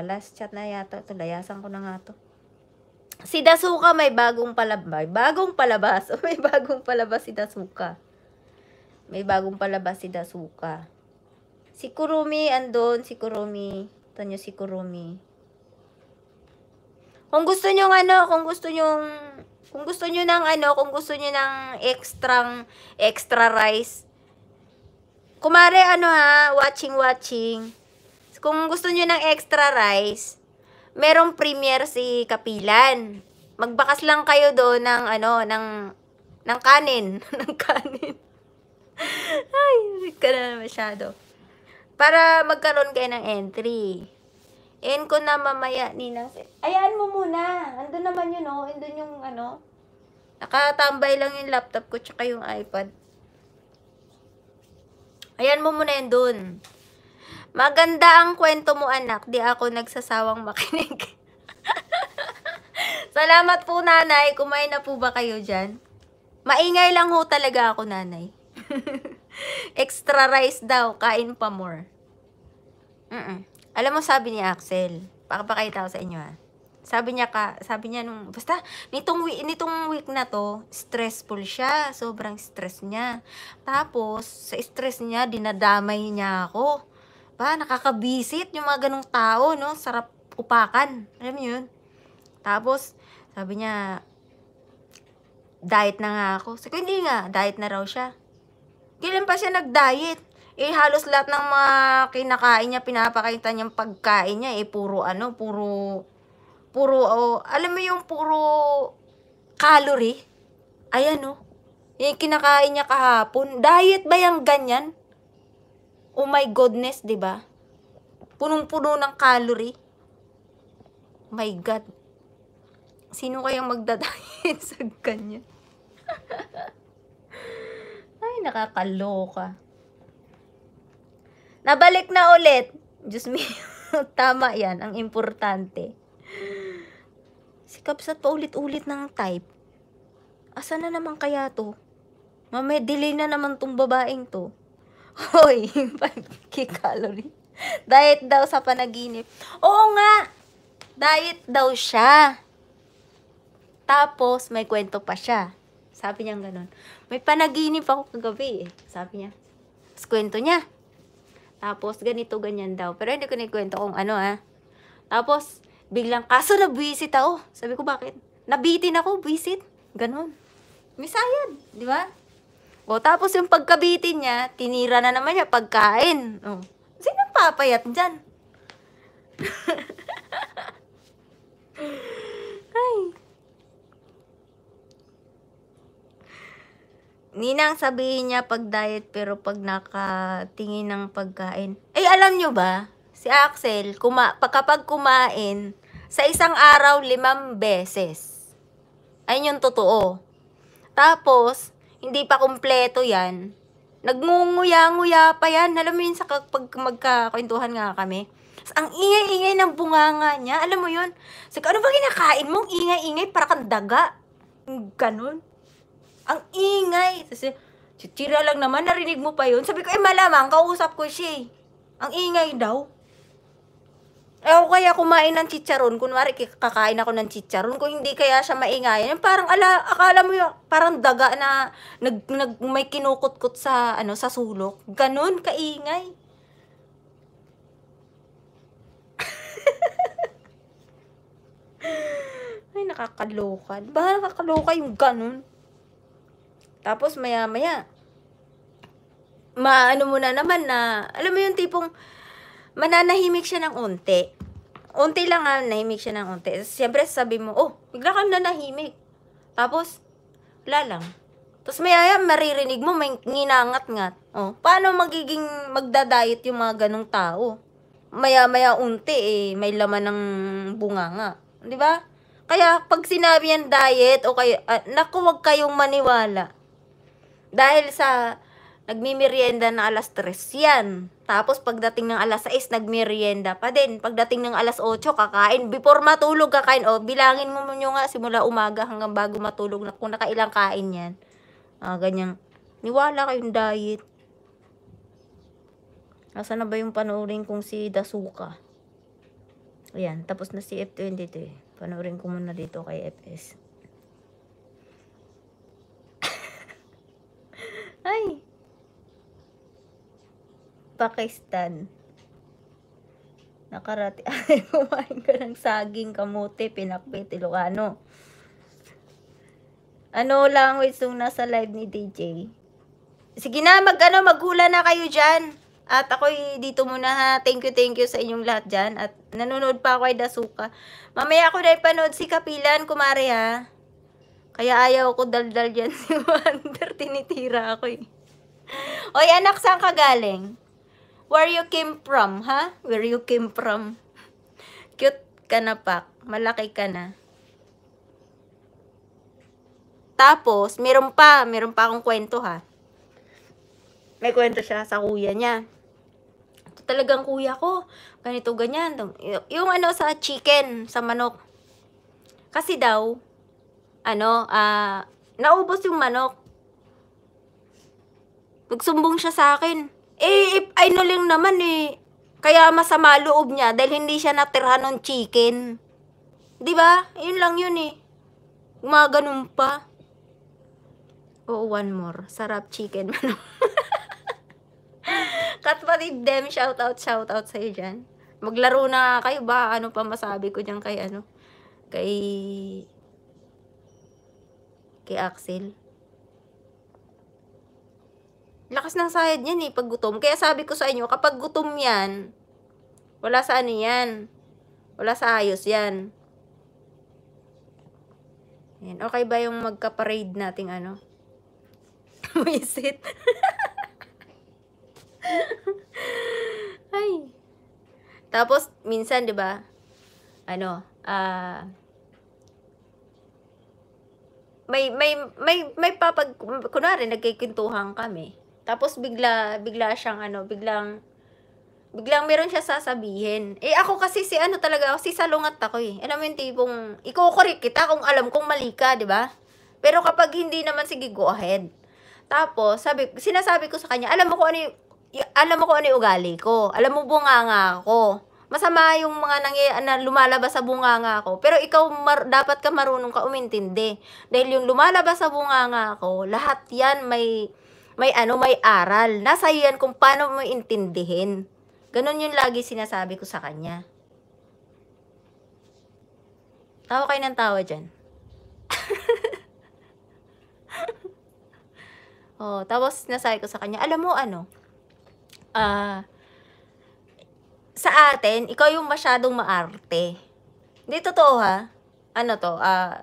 Last chat na yata. Ito, layasan ko na nga to. Si Dasuka may bagong palabas. Bagong palabas. O may bagong palabas si Dasuka. May bagong palabas si Dasuka. Si Kurumi andon. Si Kurumi. Ito nyo si Kurumi. Kung gusto nyo ano, kung gusto nyo kung gusto nyo ng ano, kung gusto nyo ng extra, extra rice, kumare ano ha, watching, watching, kung gusto nyo ng extra rice, merong premier si Kapilan. Magbakas lang kayo doon ng ano, ng ng kanin, ng kanin. Ay, ka na masyado. Para magkaroon kayo ng entry. And ko na mamaya ni ninang... Ayan mo muna. Andun naman yun, oh. Andun yung ano. Nakatambay lang yung laptop ko tsaka yung iPad. Ayan mo muna yun doon. Maganda ang kwento mo anak, di ako nagsasawang makinig. Salamat po nanay, kumain na po ba kayo dyan? Maingay lang ho talaga ako nanay. Extra rice daw, kain pa more. Mm -mm. Alam mo sabi ni Axel, pakapakita ko sa inyo ha. Ah. Sabi niya ka, sabi niya nung basta nitong nitong week na to, stressful siya, sobrang stress niya. Tapos sa stress niya dinadamay niya ako. Pa, nakakabisit yung mga ganong tao, no? Sarap upakan. Alam niyo yun? Tapos, sabi niya, diet na nga ako. Sabi hindi nga, diet na raw siya. Kailan pa siya nag-diet? Eh, halos lahat ng mga kinakain niya, pinapakita niyang pagkain niya, eh, puro ano, puro, puro, oh, alam mo yung puro calorie? Ayan, oh. Eh, kinakain niya kahapon. Diet ba yung ganyan? Oh my goodness, 'di ba? Punong-puno ng calorie. My god. Sino kayang magdadahin sa kanya? Ay, nakakaloka. Nabalik na ulit. Diyos me, tama yan. Ang importante. Sikap Kapsat pa ulit-ulit ng type. Asa na naman kaya to? Mamay, delay na naman tong babaeng to. Hoy, 5K calorie. Diet daw sa panaginip. Oo nga! Diet daw siya. Tapos, may kwento pa siya. Sabi niya ganun. May panaginip ako kagabi eh. Sabi niya. Tapos kwento niya. Tapos, ganito, ganyan daw. Pero hindi ko kwento kung ano ah. Tapos, biglang, kaso nabwisit ako. Sabi ko, bakit? Nabitin ako, bwisit. Ganun. Misayan, di ba? O, tapos yung pagkabitin niya, tinira na naman niya pagkain. O, sinong papayat dyan? Ay. Ninang sabihin niya pag diet pero pag nakatingin ng pagkain. Ay, alam nyo ba? Si Axel, kuma kapag kumain, sa isang araw, limang beses. Ayun yung totoo. Tapos, hindi pa kumpleto yan. Nagngunguya-nguya pa yan. Alam mo yun, sa kapag magkakwentuhan nga kami. ang ingay-ingay ng bunganga niya. Alam mo yun? So, ano ba kinakain mong ingay-ingay? Para kang daga. Ganon. Ang ingay. Tapos, eh, Chichira lang naman, narinig mo pa yun. Sabi ko, eh malamang, kausap ko siya eh. Ang ingay daw. Ako eh, kaya kumain ng chicharon, kunwari kakain ako ng chicharon, kung hindi kaya siya maingay, parang ala, akala mo yung parang daga na nag, nag, may kinukot-kot sa, ano, sa sulok. Ganun, kaingay. Ay, nakakaloka. Ba, nakakaloka yung ganun. Tapos, maya-maya, maano mo na naman na, alam mo yung tipong, mananahimik siya ng unti. Unti lang nga, ah, nahimik siya ng unti. Siyempre, sabi mo, oh, bigla kang nanahimik. Tapos, wala lang. Tapos may maya maririnig mo, may nginangat-ngat. Oh, paano magiging magda-diet yung mga ganong tao? Maya-maya unti eh, may laman ng bunganga. Di ba? Kaya pag sinabi yan diet o kayo, uh, ah, naku, wag kayong maniwala. Dahil sa nagmimerienda na alas 3 yan. Tapos pagdating ng alas 6, nagmerienda pa din. Pagdating ng alas 8, kakain. Before matulog, kakain. O, bilangin mo nyo nga simula umaga hanggang bago matulog na kung nakailang kain yan. Ah, ganyan. Niwala kayong diet. Nasaan na ba yung panoorin kong si Dasuka? Ayan, tapos na si F22. Panoorin ko muna dito kay FS. Ay! Pakistan. Nakarati. Ay, kumain ka ng saging, kamote, pinakbet, ilokano. Ano language yung nasa live ni DJ? Sige na, mag, ano, magula na kayo dyan. At ako'y dito muna ha. Thank you, thank you sa inyong lahat dyan. At nanonood pa ako ay Dasuka. Mamaya ako na ipanood si Kapilan, kumare ha. Kaya ayaw ko daldal dyan si Wander. Tinitira ako eh. Oy, anak, saan ka galing? Where you came from, ha? Huh? Where you came from. Cute ka na, Pak. Malaki ka na. Tapos, meron pa. Meron pa akong kwento, ha? May kwento siya sa kuya niya. Ito talagang kuya ko. Ganito, ganyan. Yung ano sa chicken, sa manok. Kasi daw, ano, ah, uh, naubos yung manok. Nagsumbong siya sa akin. Eh, if I no naman eh. Kaya masama loob niya dahil hindi siya natirhan ng chicken. 'Di ba? Yun lang yun eh. Mga ganun pa. Oh, one more. Sarap chicken. Katpatid them, shout out, shout out sa'yo dyan. Maglaro na kayo ba? Ano pa masabi ko dyan kay ano? Kay... Kay Axel. Lakas ng sayad yan eh, pag gutom. Kaya sabi ko sa inyo, kapag gutom yan, wala sa ano yan. Wala sa ayos yan. Yan. Okay ba yung magka-parade nating ano? it? Ay. Tapos, minsan, di ba? Ano? Ah... Uh, may may may may papag kunwari nagkikintuhan kami. Tapos bigla, bigla siyang ano, biglang, biglang meron siya sasabihin. Eh ako kasi si ano talaga ako, si salungat ako eh. Alam mo yung tipong, ikukurik kita kung alam kong mali ka, di ba? Pero kapag hindi naman, sige, go ahead. Tapos, sabi, sinasabi ko sa kanya, alam mo ko ano yung, alam mo ko ano yung ugali ko. Alam mo bunganga ako. Masama yung mga nangy na lumalabas sa bunganga ako. Pero ikaw mar- dapat ka marunong ka umintindi. Dahil yung lumalabas sa bunganga ako, lahat yan may may ano, may aral. Nasa yan kung paano mo intindihin. Ganun yung lagi sinasabi ko sa kanya. Tawa kayo ng tawa dyan. oh, tapos nasabi ko sa kanya, alam mo ano, ah, uh, sa atin, ikaw yung masyadong maarte. Hindi totoo ha. Ano to, ah, uh,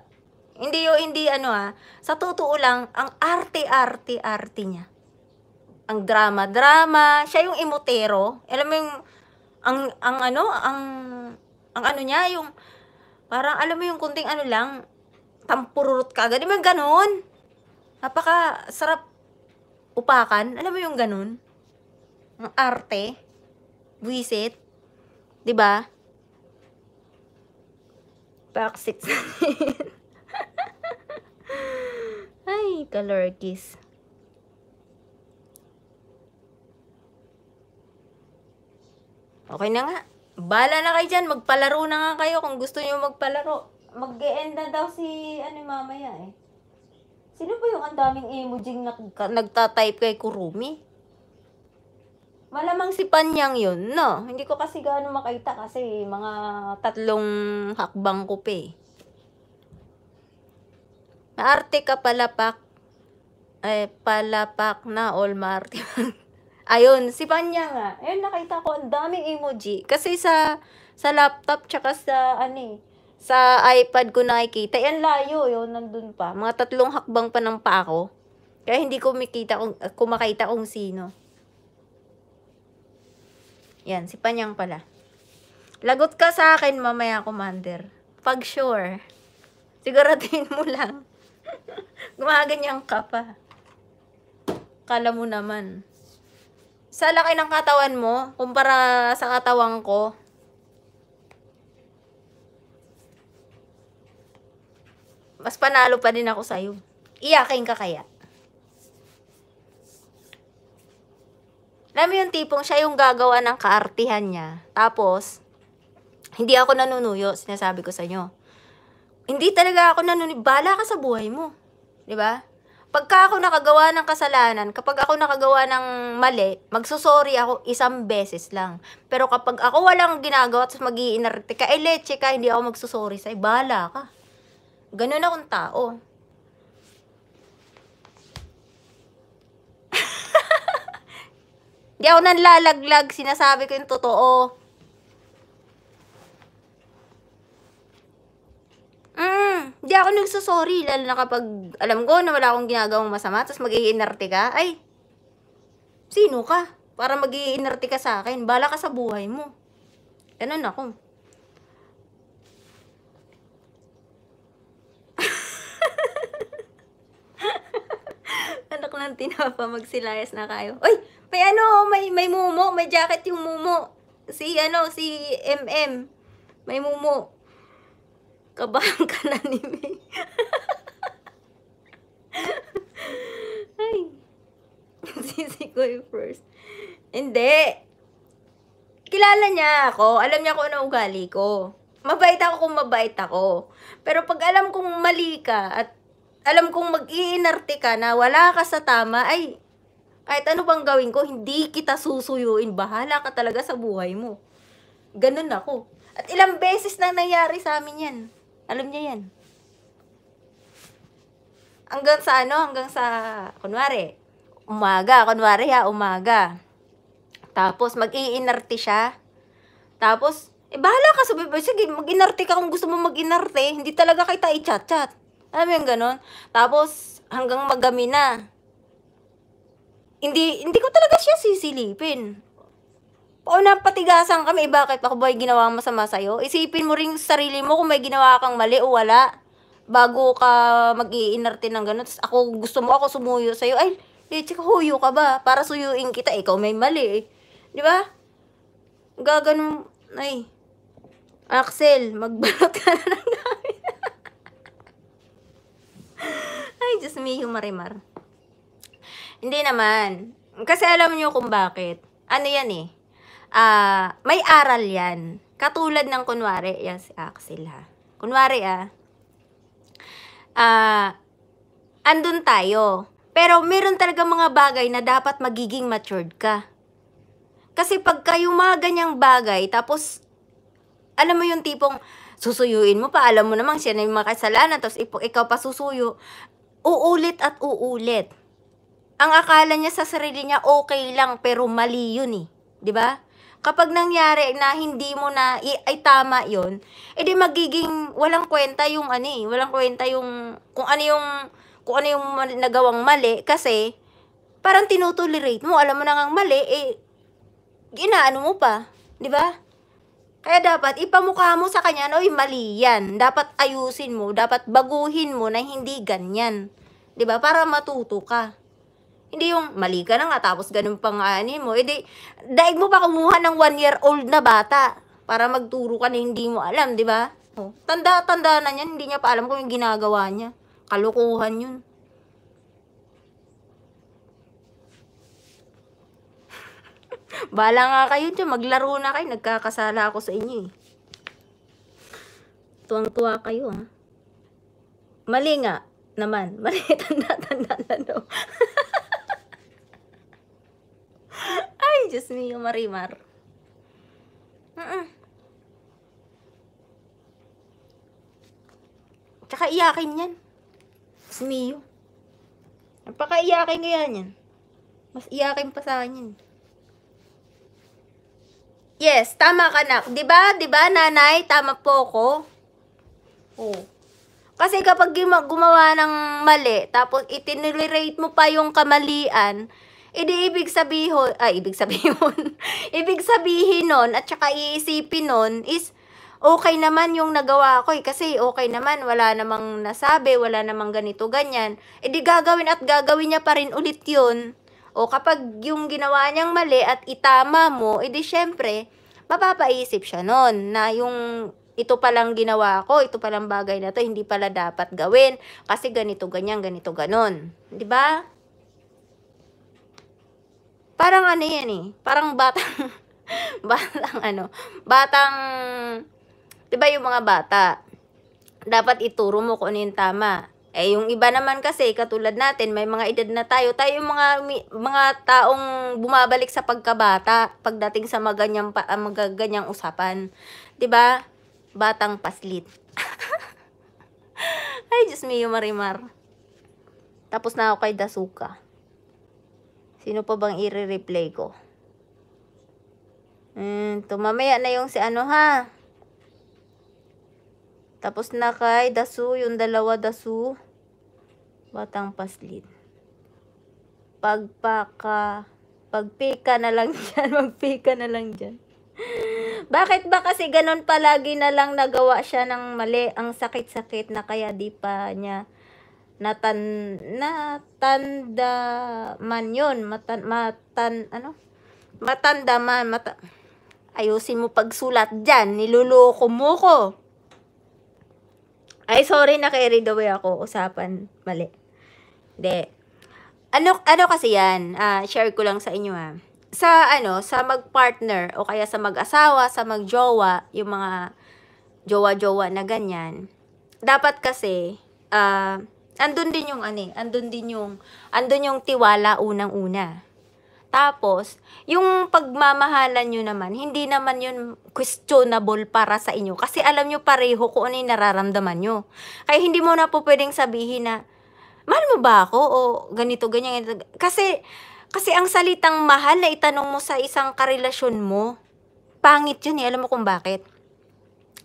hindi yo hindi ano ah. Sa totoo lang, ang arte-arte-arte niya. Ang drama-drama, siya yung imotero. Alam mo yung ang ang ano, ang ang ano niya yung parang alam mo yung kunting ano lang tampururot ka agad. Di ba ganun? Napaka sarap upakan. Alam mo yung ganun? Ang arte. Buisit. Di ba? Back seats Ay, color kalorkis. Okay na nga. Bala na kayo dyan. Magpalaro na nga kayo kung gusto nyo magpalaro. Mag-e-end na daw si ano mamaya eh. Sino ba yung ang daming emoji na nagtatype kay Kurumi? Malamang si Panyang yun, no? Hindi ko kasi gaano makita kasi mga tatlong hakbang ko pa eh. Maarte ka palapak. Eh, palapak na all maarte. Ayun, si Panya nga. Ayun, nakita ko, ang daming emoji. Kasi sa, sa laptop, tsaka sa, ano eh, sa iPad ko nakikita. Yan layo, yun, nandun pa. Mga tatlong hakbang pa ng pa ako. Kaya hindi ko makita kung, kumakita kung sino. Yan, si Panyang pala. Lagot ka sa akin mamaya, Commander. Pag sure. Siguraduhin mo lang. Gumaganyan ka pa. Kala mo naman. Sa laki ng katawan mo, kumpara sa katawan ko, mas panalo pa din ako sa'yo. Iyakin ka kaya. Alam mo yung tipong siya yung gagawa ng kaartihan niya. Tapos, hindi ako nanunuyo, sinasabi ko sa inyo. Hindi talaga ako nanunibala ka sa buhay mo. ba? Diba? Pagka ako nakagawa ng kasalanan, kapag ako nakagawa ng mali, magsusorry ako isang beses lang. Pero kapag ako walang ginagawa, at mag ka, eh leche ka, hindi ako magsusorry sa Bala ka. Ganun akong tao. Hindi ako nanlalaglag, sinasabi ko yung totoo. Mm, ah. di ako nagsasorry, lalo na kapag alam ko na wala akong ginagawang masama, tapos mag ka, ay, sino ka? Para mag ka sa akin, bala ka sa buhay mo. Ganun ako. Anak ng tinapa, magsilayas na kayo. Uy, may ano, may, may mumo, may jacket yung mumo. Si ano, si MM. May mumo. Kabahan ka na ni May. Ay. Sisi ko yung first. Hindi. Kilala niya ako. Alam niya kung ano ugali ko. Mabait ako kung mabait ako. Pero pag alam kong mali ka at alam kong mag-iinarte ka na wala ka sa tama, ay, kahit ano bang gawin ko, hindi kita susuyuin. Bahala ka talaga sa buhay mo. Ganun ako. At ilang beses na nangyari sa amin yan. Alam niya yan. Hanggang sa ano, hanggang sa, kunwari, umaga, kunwari ha, umaga. Tapos, mag-iinarte siya. Tapos, eh, bahala ka, sabi sige, mag-inarte ka kung gusto mo mag-inarte. Hindi talaga kita i-chat-chat. Alam mo yung ganun? Tapos, hanggang magami na. Hindi, hindi ko talaga siya sisilipin. Paunang napatigasan kami, bakit ako ba ginawa masama sa'yo? Isipin mo rin sa sarili mo kung may ginawa kang mali o wala. Bago ka mag-iinarte ng ganun. Tapos ako, gusto mo ako sumuyo sa'yo. Ay, Leche, huyo ka ba? Para suyuin kita, ikaw may mali eh. Di ba? Gaganon, ay. Axel, magbalot ka na ng gamit. ay, just me, humarimar. Hindi naman. Kasi alam niyo kung bakit. Ano yan eh? uh, may aral yan. Katulad ng kunwari, yan si Axel ha. Kunwari ah, uh, andun tayo. Pero meron talaga mga bagay na dapat magiging matured ka. Kasi pag yung mga ganyang bagay, tapos, alam mo yung tipong, susuyuin mo pa, alam mo namang siya na yung makasalanan, tapos ikaw pa susuyo, uulit at uulit. Ang akala niya sa sarili niya, okay lang, pero mali yun eh. ba? Diba? kapag nangyari na hindi mo na ay tama 'yon, edi magiging walang kwenta yung ano eh, walang kwenta yung kung ano yung kung ano yung nagawang mali kasi parang tinutolerate mo, alam mo na ngang mali eh ginaano mo pa, 'di ba? Kaya dapat ipamukha mo sa kanya na, mali yan. Dapat ayusin mo, dapat baguhin mo na hindi ganyan. 'Di ba? Para matuto ka. Hindi yung mali ka na nga tapos ganun pang ani mo. Eh di, daig mo pa kumuha ng one year old na bata para magturo ka na hindi mo alam, di ba? Oh, tanda-tanda na niyan, hindi niya pa alam kung yung ginagawa niya. Kalukuhan yun. Bala nga kayo dyan, maglaro na kayo, nagkakasala ako sa inyo eh. Tuwang-tuwa kayo ha. Mali nga, naman. Mali, tanda-tanda na no. Ay, Diyos mio, Marimar. Uh-uh. Tsaka iyakin yan. Diyos mio. Napakaiyakin ko yan yan. Mas iyakin pa sa akin yan. Yes, tama ka na. 'Di ba? 'Di ba, nanay? Tama po ko. Oh. Kasi kapag gumawa ng mali, tapos itinulerate mo pa yung kamalian, hindi ibig sabihin, ay, ibig sabihin, ibig sabihin noon at saka iisipin noon is, okay naman yung nagawa ko eh, kasi okay naman, wala namang nasabi, wala namang ganito, ganyan. E gagawin at gagawin niya pa rin ulit 'yon. O kapag yung ginawa niyang mali at itama mo, edi syempre, mapapaisip siya noon na yung ito palang ginawa ko, ito palang bagay na to, hindi pala dapat gawin kasi ganito, ganyan, ganito, ganon. 'Di ba? Parang ano yan eh. Parang batang, batang ano, batang, di ba yung mga bata, dapat ituro mo kung ano yung tama. Eh, yung iba naman kasi, katulad natin, may mga edad na tayo. Tayo yung mga, mga taong bumabalik sa pagkabata pagdating sa maganyang, ah, magaganyang usapan. ba diba? Batang paslit. Ay, Diyos me, marimar. Tapos na ako kay Dasuka. Sino pa bang i-replay ko? Mm, tumamaya na yung si ano ha. Tapos na kay Dasu, yung dalawa Dasu. Batang paslit. Pagpaka, pagpika na lang dyan, magpika na lang dyan. Bakit ba kasi ganun palagi na lang nagawa siya ng mali? Ang sakit-sakit na kaya di pa niya natan natanda man yon matan matan ano matanda man mata ayusin mo pagsulat diyan niloloko mo ko ay sorry na kay away ako usapan mali de ano ano kasi yan ah, share ko lang sa inyo ha ah. sa ano sa magpartner o kaya sa mag-asawa sa magjowa yung mga jowa-jowa na ganyan dapat kasi uh, andun din yung ano eh, andun din yung, andun yung tiwala unang-una. Tapos, yung pagmamahalan nyo naman, hindi naman yun questionable para sa inyo. Kasi alam nyo pareho kung ano yung nararamdaman nyo. Kaya hindi mo na po pwedeng sabihin na, mahal mo ba ako? O ganito, ganyan, ganito. Kasi, kasi ang salitang mahal na itanong mo sa isang karelasyon mo, pangit yun eh. Alam mo kung bakit?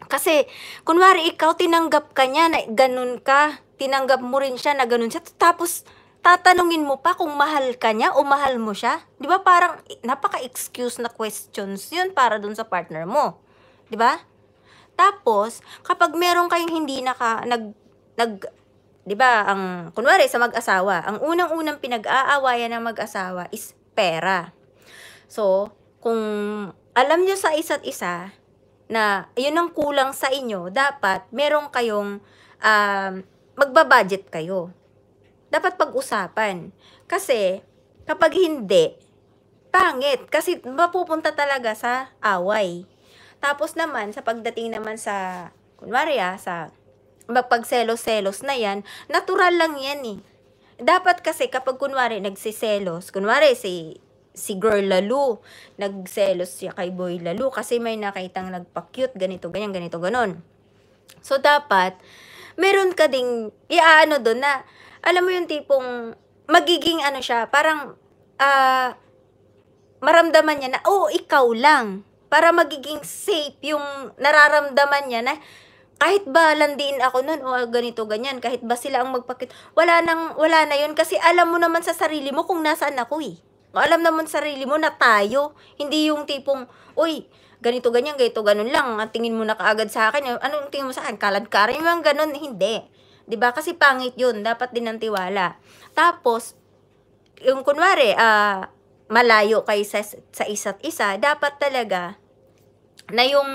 Kasi, kunwari ikaw, tinanggap ka niya na ganun ka tinanggap mo rin siya na ganun siya. Tapos, tatanungin mo pa kung mahal ka niya o mahal mo siya. Di ba parang napaka-excuse na questions yun para dun sa partner mo. Di ba? Tapos, kapag meron kayong hindi naka, nag, nag, di ba, ang, kunwari sa mag-asawa, ang unang-unang pinag-aawayan ng mag-asawa is pera. So, kung alam nyo sa isa't isa na yun ang kulang sa inyo, dapat meron kayong um, magbabudget kayo. Dapat pag-usapan. Kasi, kapag hindi, pangit. Kasi mapupunta talaga sa away. Tapos naman, sa pagdating naman sa, kunwari ah, sa magpagselos-selos na yan, natural lang yan eh. Dapat kasi kapag kunwari nagsiselos, kunwari si si girl Lalu, nagselos siya kay boy Lalu kasi may nakitang nagpa-cute, ganito, ganyan, ganito, ganon. So, dapat, meron ka ding iaano doon na alam mo yung tipong magiging ano siya, parang uh, maramdaman niya na oh, ikaw lang para magiging safe yung nararamdaman niya na kahit ba landiin ako noon o ganito ganyan kahit ba sila ang magpakit wala nang wala na yun kasi alam mo naman sa sarili mo kung nasaan ako eh alam naman sa sarili mo na tayo hindi yung tipong uy ganito, ganyan, ganito, ganun lang. Ang tingin mo na kaagad sa akin, eh, anong tingin mo sa akin? Kalad ka rin, yung ganun, hindi. ba diba? Kasi pangit yun, dapat din ang tiwala. Tapos, yung kunwari, uh, malayo kayo sa, sa isa't isa, dapat talaga na yung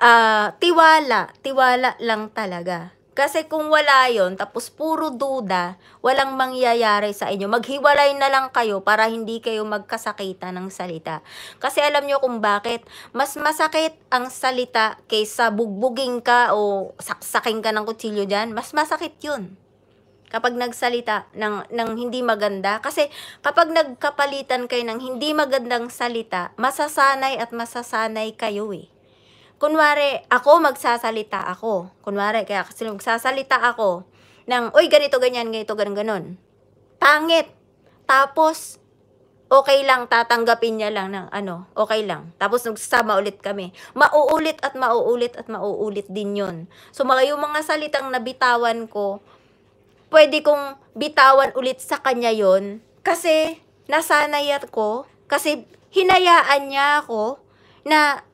uh, tiwala, tiwala lang talaga. Kasi kung wala yon tapos puro duda, walang mangyayari sa inyo. Maghiwalay na lang kayo para hindi kayo magkasakita ng salita. Kasi alam nyo kung bakit, mas masakit ang salita kaysa bugbugin ka o saksakin ka ng kutsilyo dyan. Mas masakit yun kapag nagsalita ng, ng hindi maganda. Kasi kapag nagkapalitan kayo ng hindi magandang salita, masasanay at masasanay kayo eh kunwari, ako magsasalita ako. Kunwari, kaya kasi magsasalita ako ng, uy, ganito, ganyan, ganito, ganun, ganun. Pangit. Tapos, okay lang, tatanggapin niya lang ng ano, okay lang. Tapos, nagsasama ulit kami. Mauulit at mauulit at mauulit din yun. So, mga yung mga salitang nabitawan ko, pwede kong bitawan ulit sa kanya yon kasi nasanay ko, kasi hinayaan niya ako na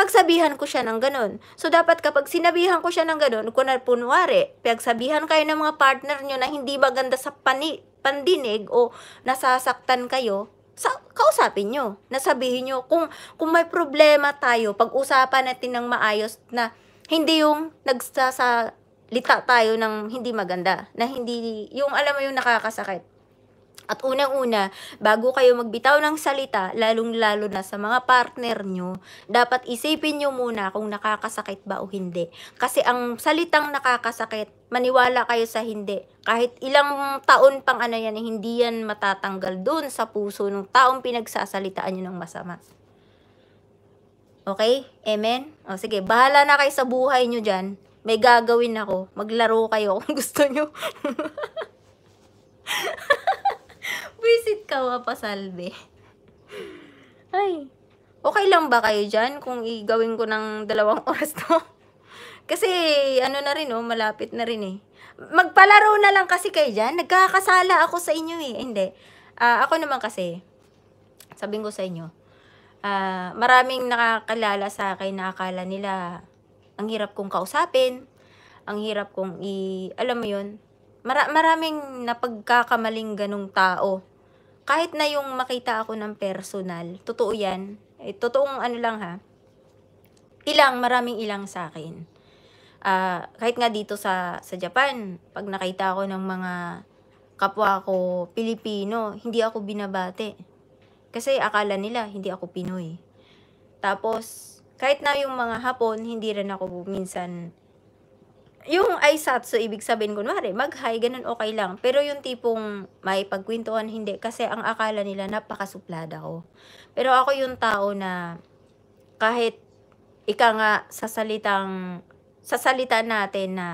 pagsabihan ko siya ng ganun. So, dapat kapag sinabihan ko siya ng ganun, kung punwari, pagsabihan kayo ng mga partner nyo na hindi maganda sa pani, pandinig o nasasaktan kayo, sa, kausapin nyo. Nasabihin nyo, kung, kung may problema tayo, pag-usapan natin ng maayos na hindi yung nagsasalita tayo ng hindi maganda, na hindi, yung alam mo yung nakakasakit. At unang-una, bago kayo magbitaw ng salita, lalong-lalo na sa mga partner nyo, dapat isipin nyo muna kung nakakasakit ba o hindi. Kasi ang salitang nakakasakit, maniwala kayo sa hindi. Kahit ilang taon pang ano yan, eh, hindi yan matatanggal doon sa puso ng taong pinagsasalitaan nyo ng masama. Okay? Amen? O sige, bahala na kayo sa buhay nyo dyan. May gagawin ako. Maglaro kayo kung gusto nyo. Visit ka wapasalbe. Ay. Okay lang ba kayo diyan kung igawin ko ng dalawang oras to? kasi ano na rin oh, malapit na rin eh. Magpalaro na lang kasi kayo diyan. Nagkakasala ako sa inyo eh. Hindi. Uh, ako naman kasi, sabihin ko sa inyo, uh, maraming nakakalala sa akin na akala nila ang hirap kong kausapin, ang hirap kong i... Alam mo 'yon. Mara- maraming napagkakamaling ganong tao. Kahit na yung makita ako ng personal, totoo yan. Eh, totoong ano lang ha. Ilang, maraming ilang sa akin. Uh, kahit nga dito sa, sa Japan, pag nakita ako ng mga kapwa ko Pilipino, hindi ako binabate. Kasi akala nila hindi ako Pinoy. Tapos, kahit na yung mga Hapon, hindi rin ako minsan yung aisatsu, ibig sabihin, kunwari, mag-hi, ganun okay lang. Pero yung tipong may pagkwentuhan, hindi. Kasi ang akala nila, napakasuplada ko. Pero ako yung tao na kahit ika nga sa salitang, sa salita natin na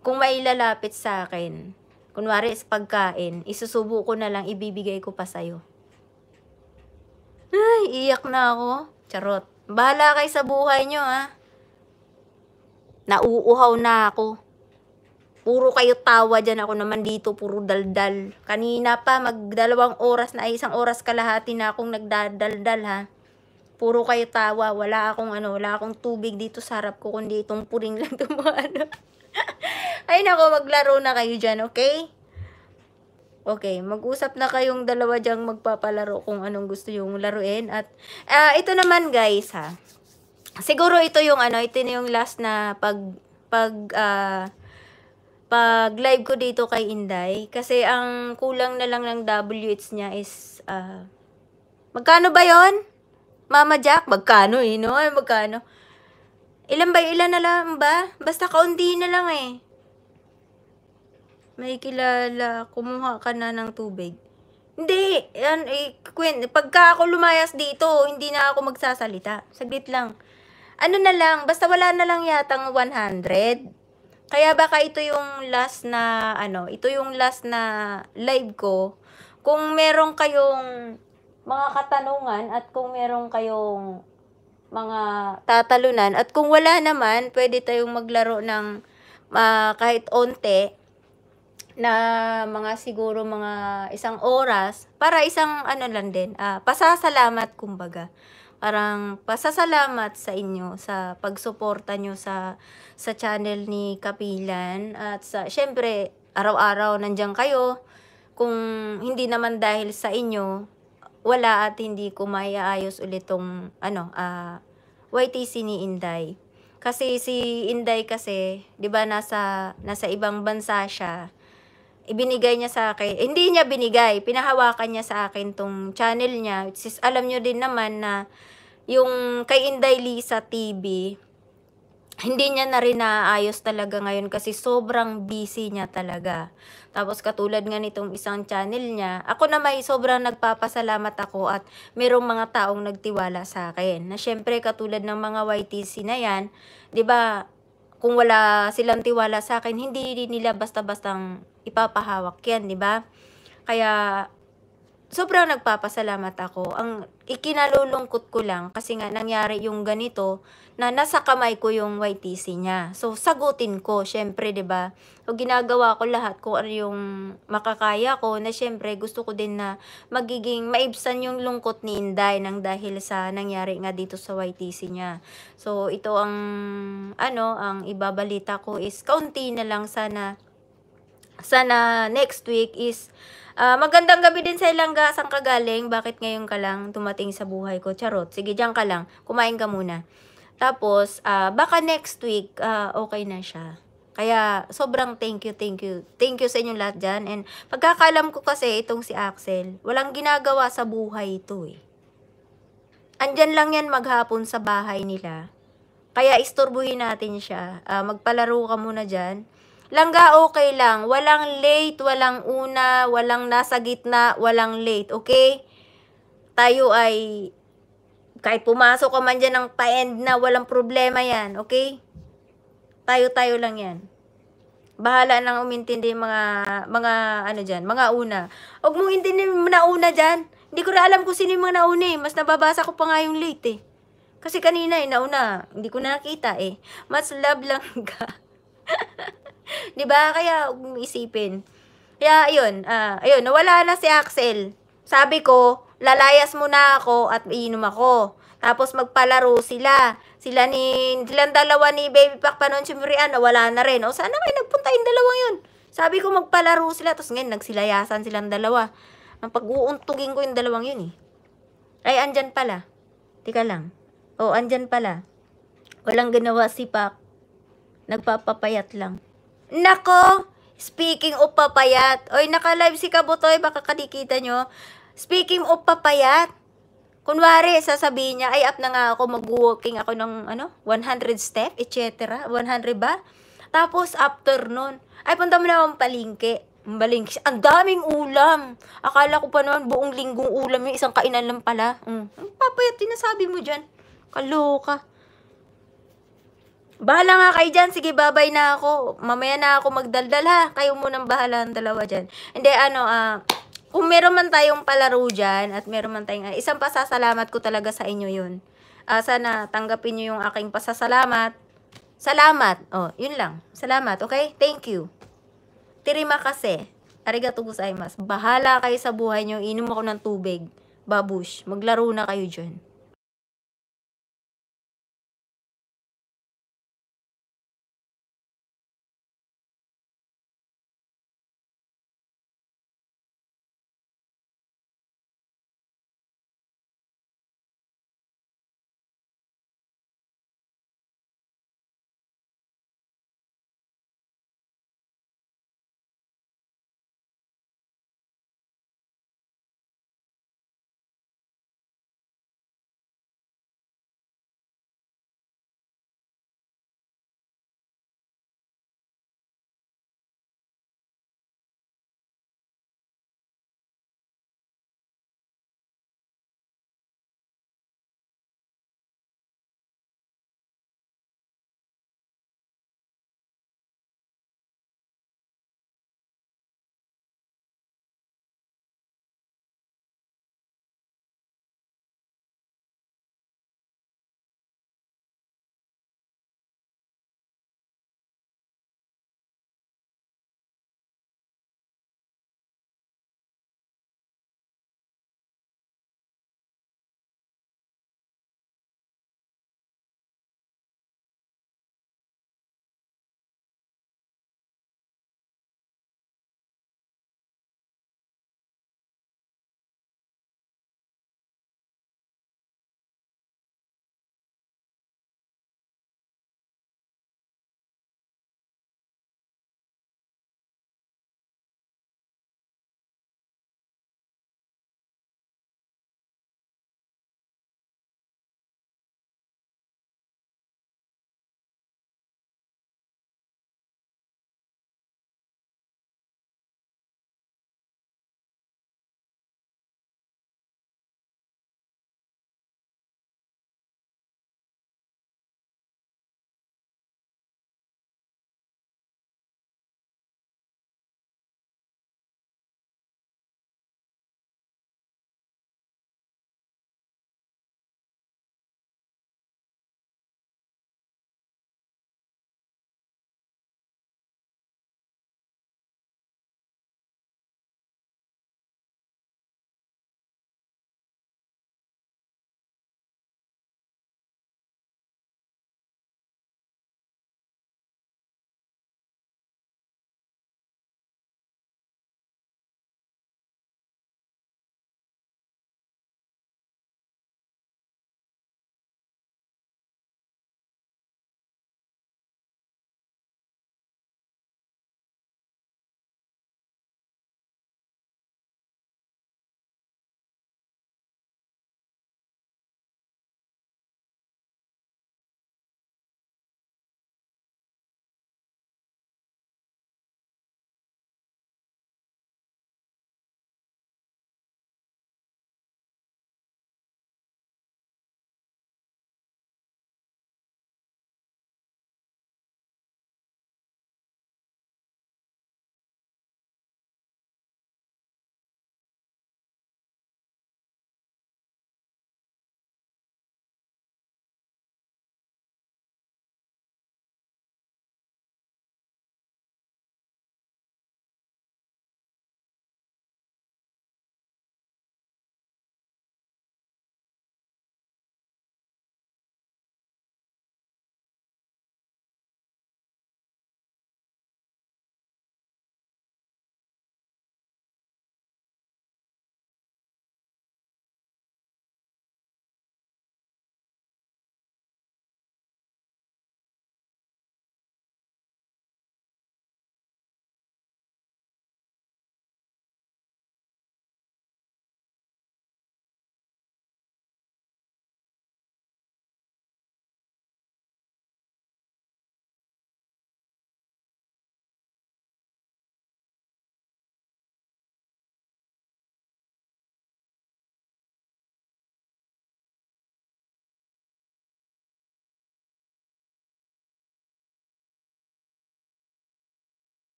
kung may lalapit sa akin, kunwari sa pagkain, isusubo ko na lang, ibibigay ko pa sa'yo. Ay, iyak na ako. Charot. Bahala kay sa buhay nyo, ha? Ah. Nauuhaw na ako. Puro kayo tawa dyan. Ako naman dito, puro daldal. Kanina pa, magdalawang oras na, isang oras kalahati na akong nagdadaldal ha. Puro kayo tawa. Wala akong ano, wala akong tubig dito sa harap ko, kundi itong puring lang tumaano. Ay nako, maglaro na kayo dyan, okay? Okay, mag-usap na kayong dalawa dyang magpapalaro kung anong gusto yung laruin. At uh, ito naman guys ha, siguro ito yung ano, ito na yung last na pag pag uh, pag live ko dito kay Inday kasi ang kulang na lang ng WH niya is uh, magkano ba 'yon? Mama Jack, magkano eh, no? magkano? Ilan ba ilan na lang ba? Basta kaunti na lang eh. May kilala, kumuha ka na ng tubig. Hindi, yan, eh, Queen, pagka ako lumayas dito, hindi na ako magsasalita. Saglit lang ano na lang, basta wala na lang yatang 100. Kaya baka ito yung last na, ano, ito yung last na live ko. Kung merong kayong mga katanungan at kung merong kayong mga tatalunan at kung wala naman, pwede tayong maglaro ng uh, kahit onte na mga siguro mga isang oras para isang ano lang din, uh, pasasalamat kumbaga parang pasasalamat sa inyo sa pagsuporta nyo sa sa channel ni Kapilan at sa syempre araw-araw nandiyan kayo kung hindi naman dahil sa inyo wala at hindi ko maiaayos ulit tong ano uh, ah, YTC ni Inday kasi si Inday kasi 'di ba nasa nasa ibang bansa siya ibinigay niya sa akin. Eh, hindi niya binigay, pinahawakan niya sa akin tong channel niya. Which is, alam niyo din naman na yung kay Inday Lisa TV, hindi niya na rin naayos talaga ngayon kasi sobrang busy niya talaga. Tapos katulad nga nitong isang channel niya, ako na may sobrang nagpapasalamat ako at merong mga taong nagtiwala sa akin. Na syempre katulad ng mga YTC na yan, 'di ba? Kung wala silang tiwala sa akin, hindi nila basta-bastang ipapahawak yan, di ba? Kaya, sobrang nagpapasalamat ako. Ang ikinalulungkot ko lang kasi nga nangyari yung ganito na nasa kamay ko yung YTC niya. So sagutin ko, syempre 'di ba? O ginagawa ko lahat kung ano yung makakaya ko na syempre gusto ko din na magiging maibsan yung lungkot ni Inday nang dahil sa nangyari nga dito sa YTC niya. So ito ang ano, ang ibabalita ko is kaunti na lang sana sana next week is Uh, magandang gabi din sa Ilangga. Saan ka galing? Bakit ngayon ka lang tumating sa buhay ko? Charot. Sige, diyan ka lang. Kumain ka muna. Tapos, uh, baka next week, uh, okay na siya. Kaya, sobrang thank you, thank you. Thank you sa inyong lahat dyan. And pagkakalam ko kasi itong si Axel, walang ginagawa sa buhay ito eh. Andyan lang yan maghapon sa bahay nila. Kaya isturbuhin natin siya. Uh, magpalaro ka muna dyan Langga okay lang. Walang late, walang una, walang nasa gitna, walang late. Okay? Tayo ay kahit pumasok ka man dyan ng pa-end na, walang problema yan. Okay? Tayo-tayo lang yan. Bahala nang umintindi mga, mga ano dyan, mga una. Huwag mong intindi na una dyan. Hindi ko na alam kung sino yung mga nauna eh. Mas nababasa ko pa nga yung late eh. Kasi kanina eh, nauna. Hindi ko na nakita eh. Mas love lang ka. 'Di ba? Kaya huwag mm, Kaya ayun, uh, ayun, nawala na si Axel. Sabi ko, lalayas muna ako at iinom ako. Tapos magpalaro sila. Sila ni, silang dalawa ni Baby Pac pa noon, Chimrian, nawala na rin. O sana kayo nagpunta yung dalawang yun. Sabi ko magpalaro sila. Tapos ngayon, nagsilayasan silang dalawa. Ang pag-uuntugin ko yung dalawang yun eh. Ay, andiyan pala. Tika lang. O, andiyan pala. Walang ginawa si Pac. Nagpapapayat lang. Nako! Speaking of papayat. Oy, naka-live si Kabutoy. Baka kadikita nyo. Speaking of papayat. Kunwari, sasabihin niya, ay up na nga ako, mag-walking ako ng ano, 100 step, etc. 100 ba? Tapos, after nun, ay punta mo naman palingke. Balingke. Ang daming ulam. Akala ko pa naman buong linggong ulam yung isang kainan lang pala. Mm. Ang papayat, tinasabi mo dyan. Kaloka. Bahala nga kayo dyan. Sige, babay na ako. Mamaya na ako magdaldal ha. Kayo munang bahala ang dalawa dyan. Hindi, ano, ah... Uh, kung meron man tayong palaro dyan at meron man tayong... Ah, isang pasasalamat ko talaga sa inyo yun. Uh, sana tanggapin nyo yung aking pasasalamat. Salamat. Oh, yun lang. Salamat, okay? Thank you. Terima kasi. Arigato gozaimasu. Bahala kayo sa buhay nyo. Inom ako ng tubig. Babush. Maglaro na kayo dyan.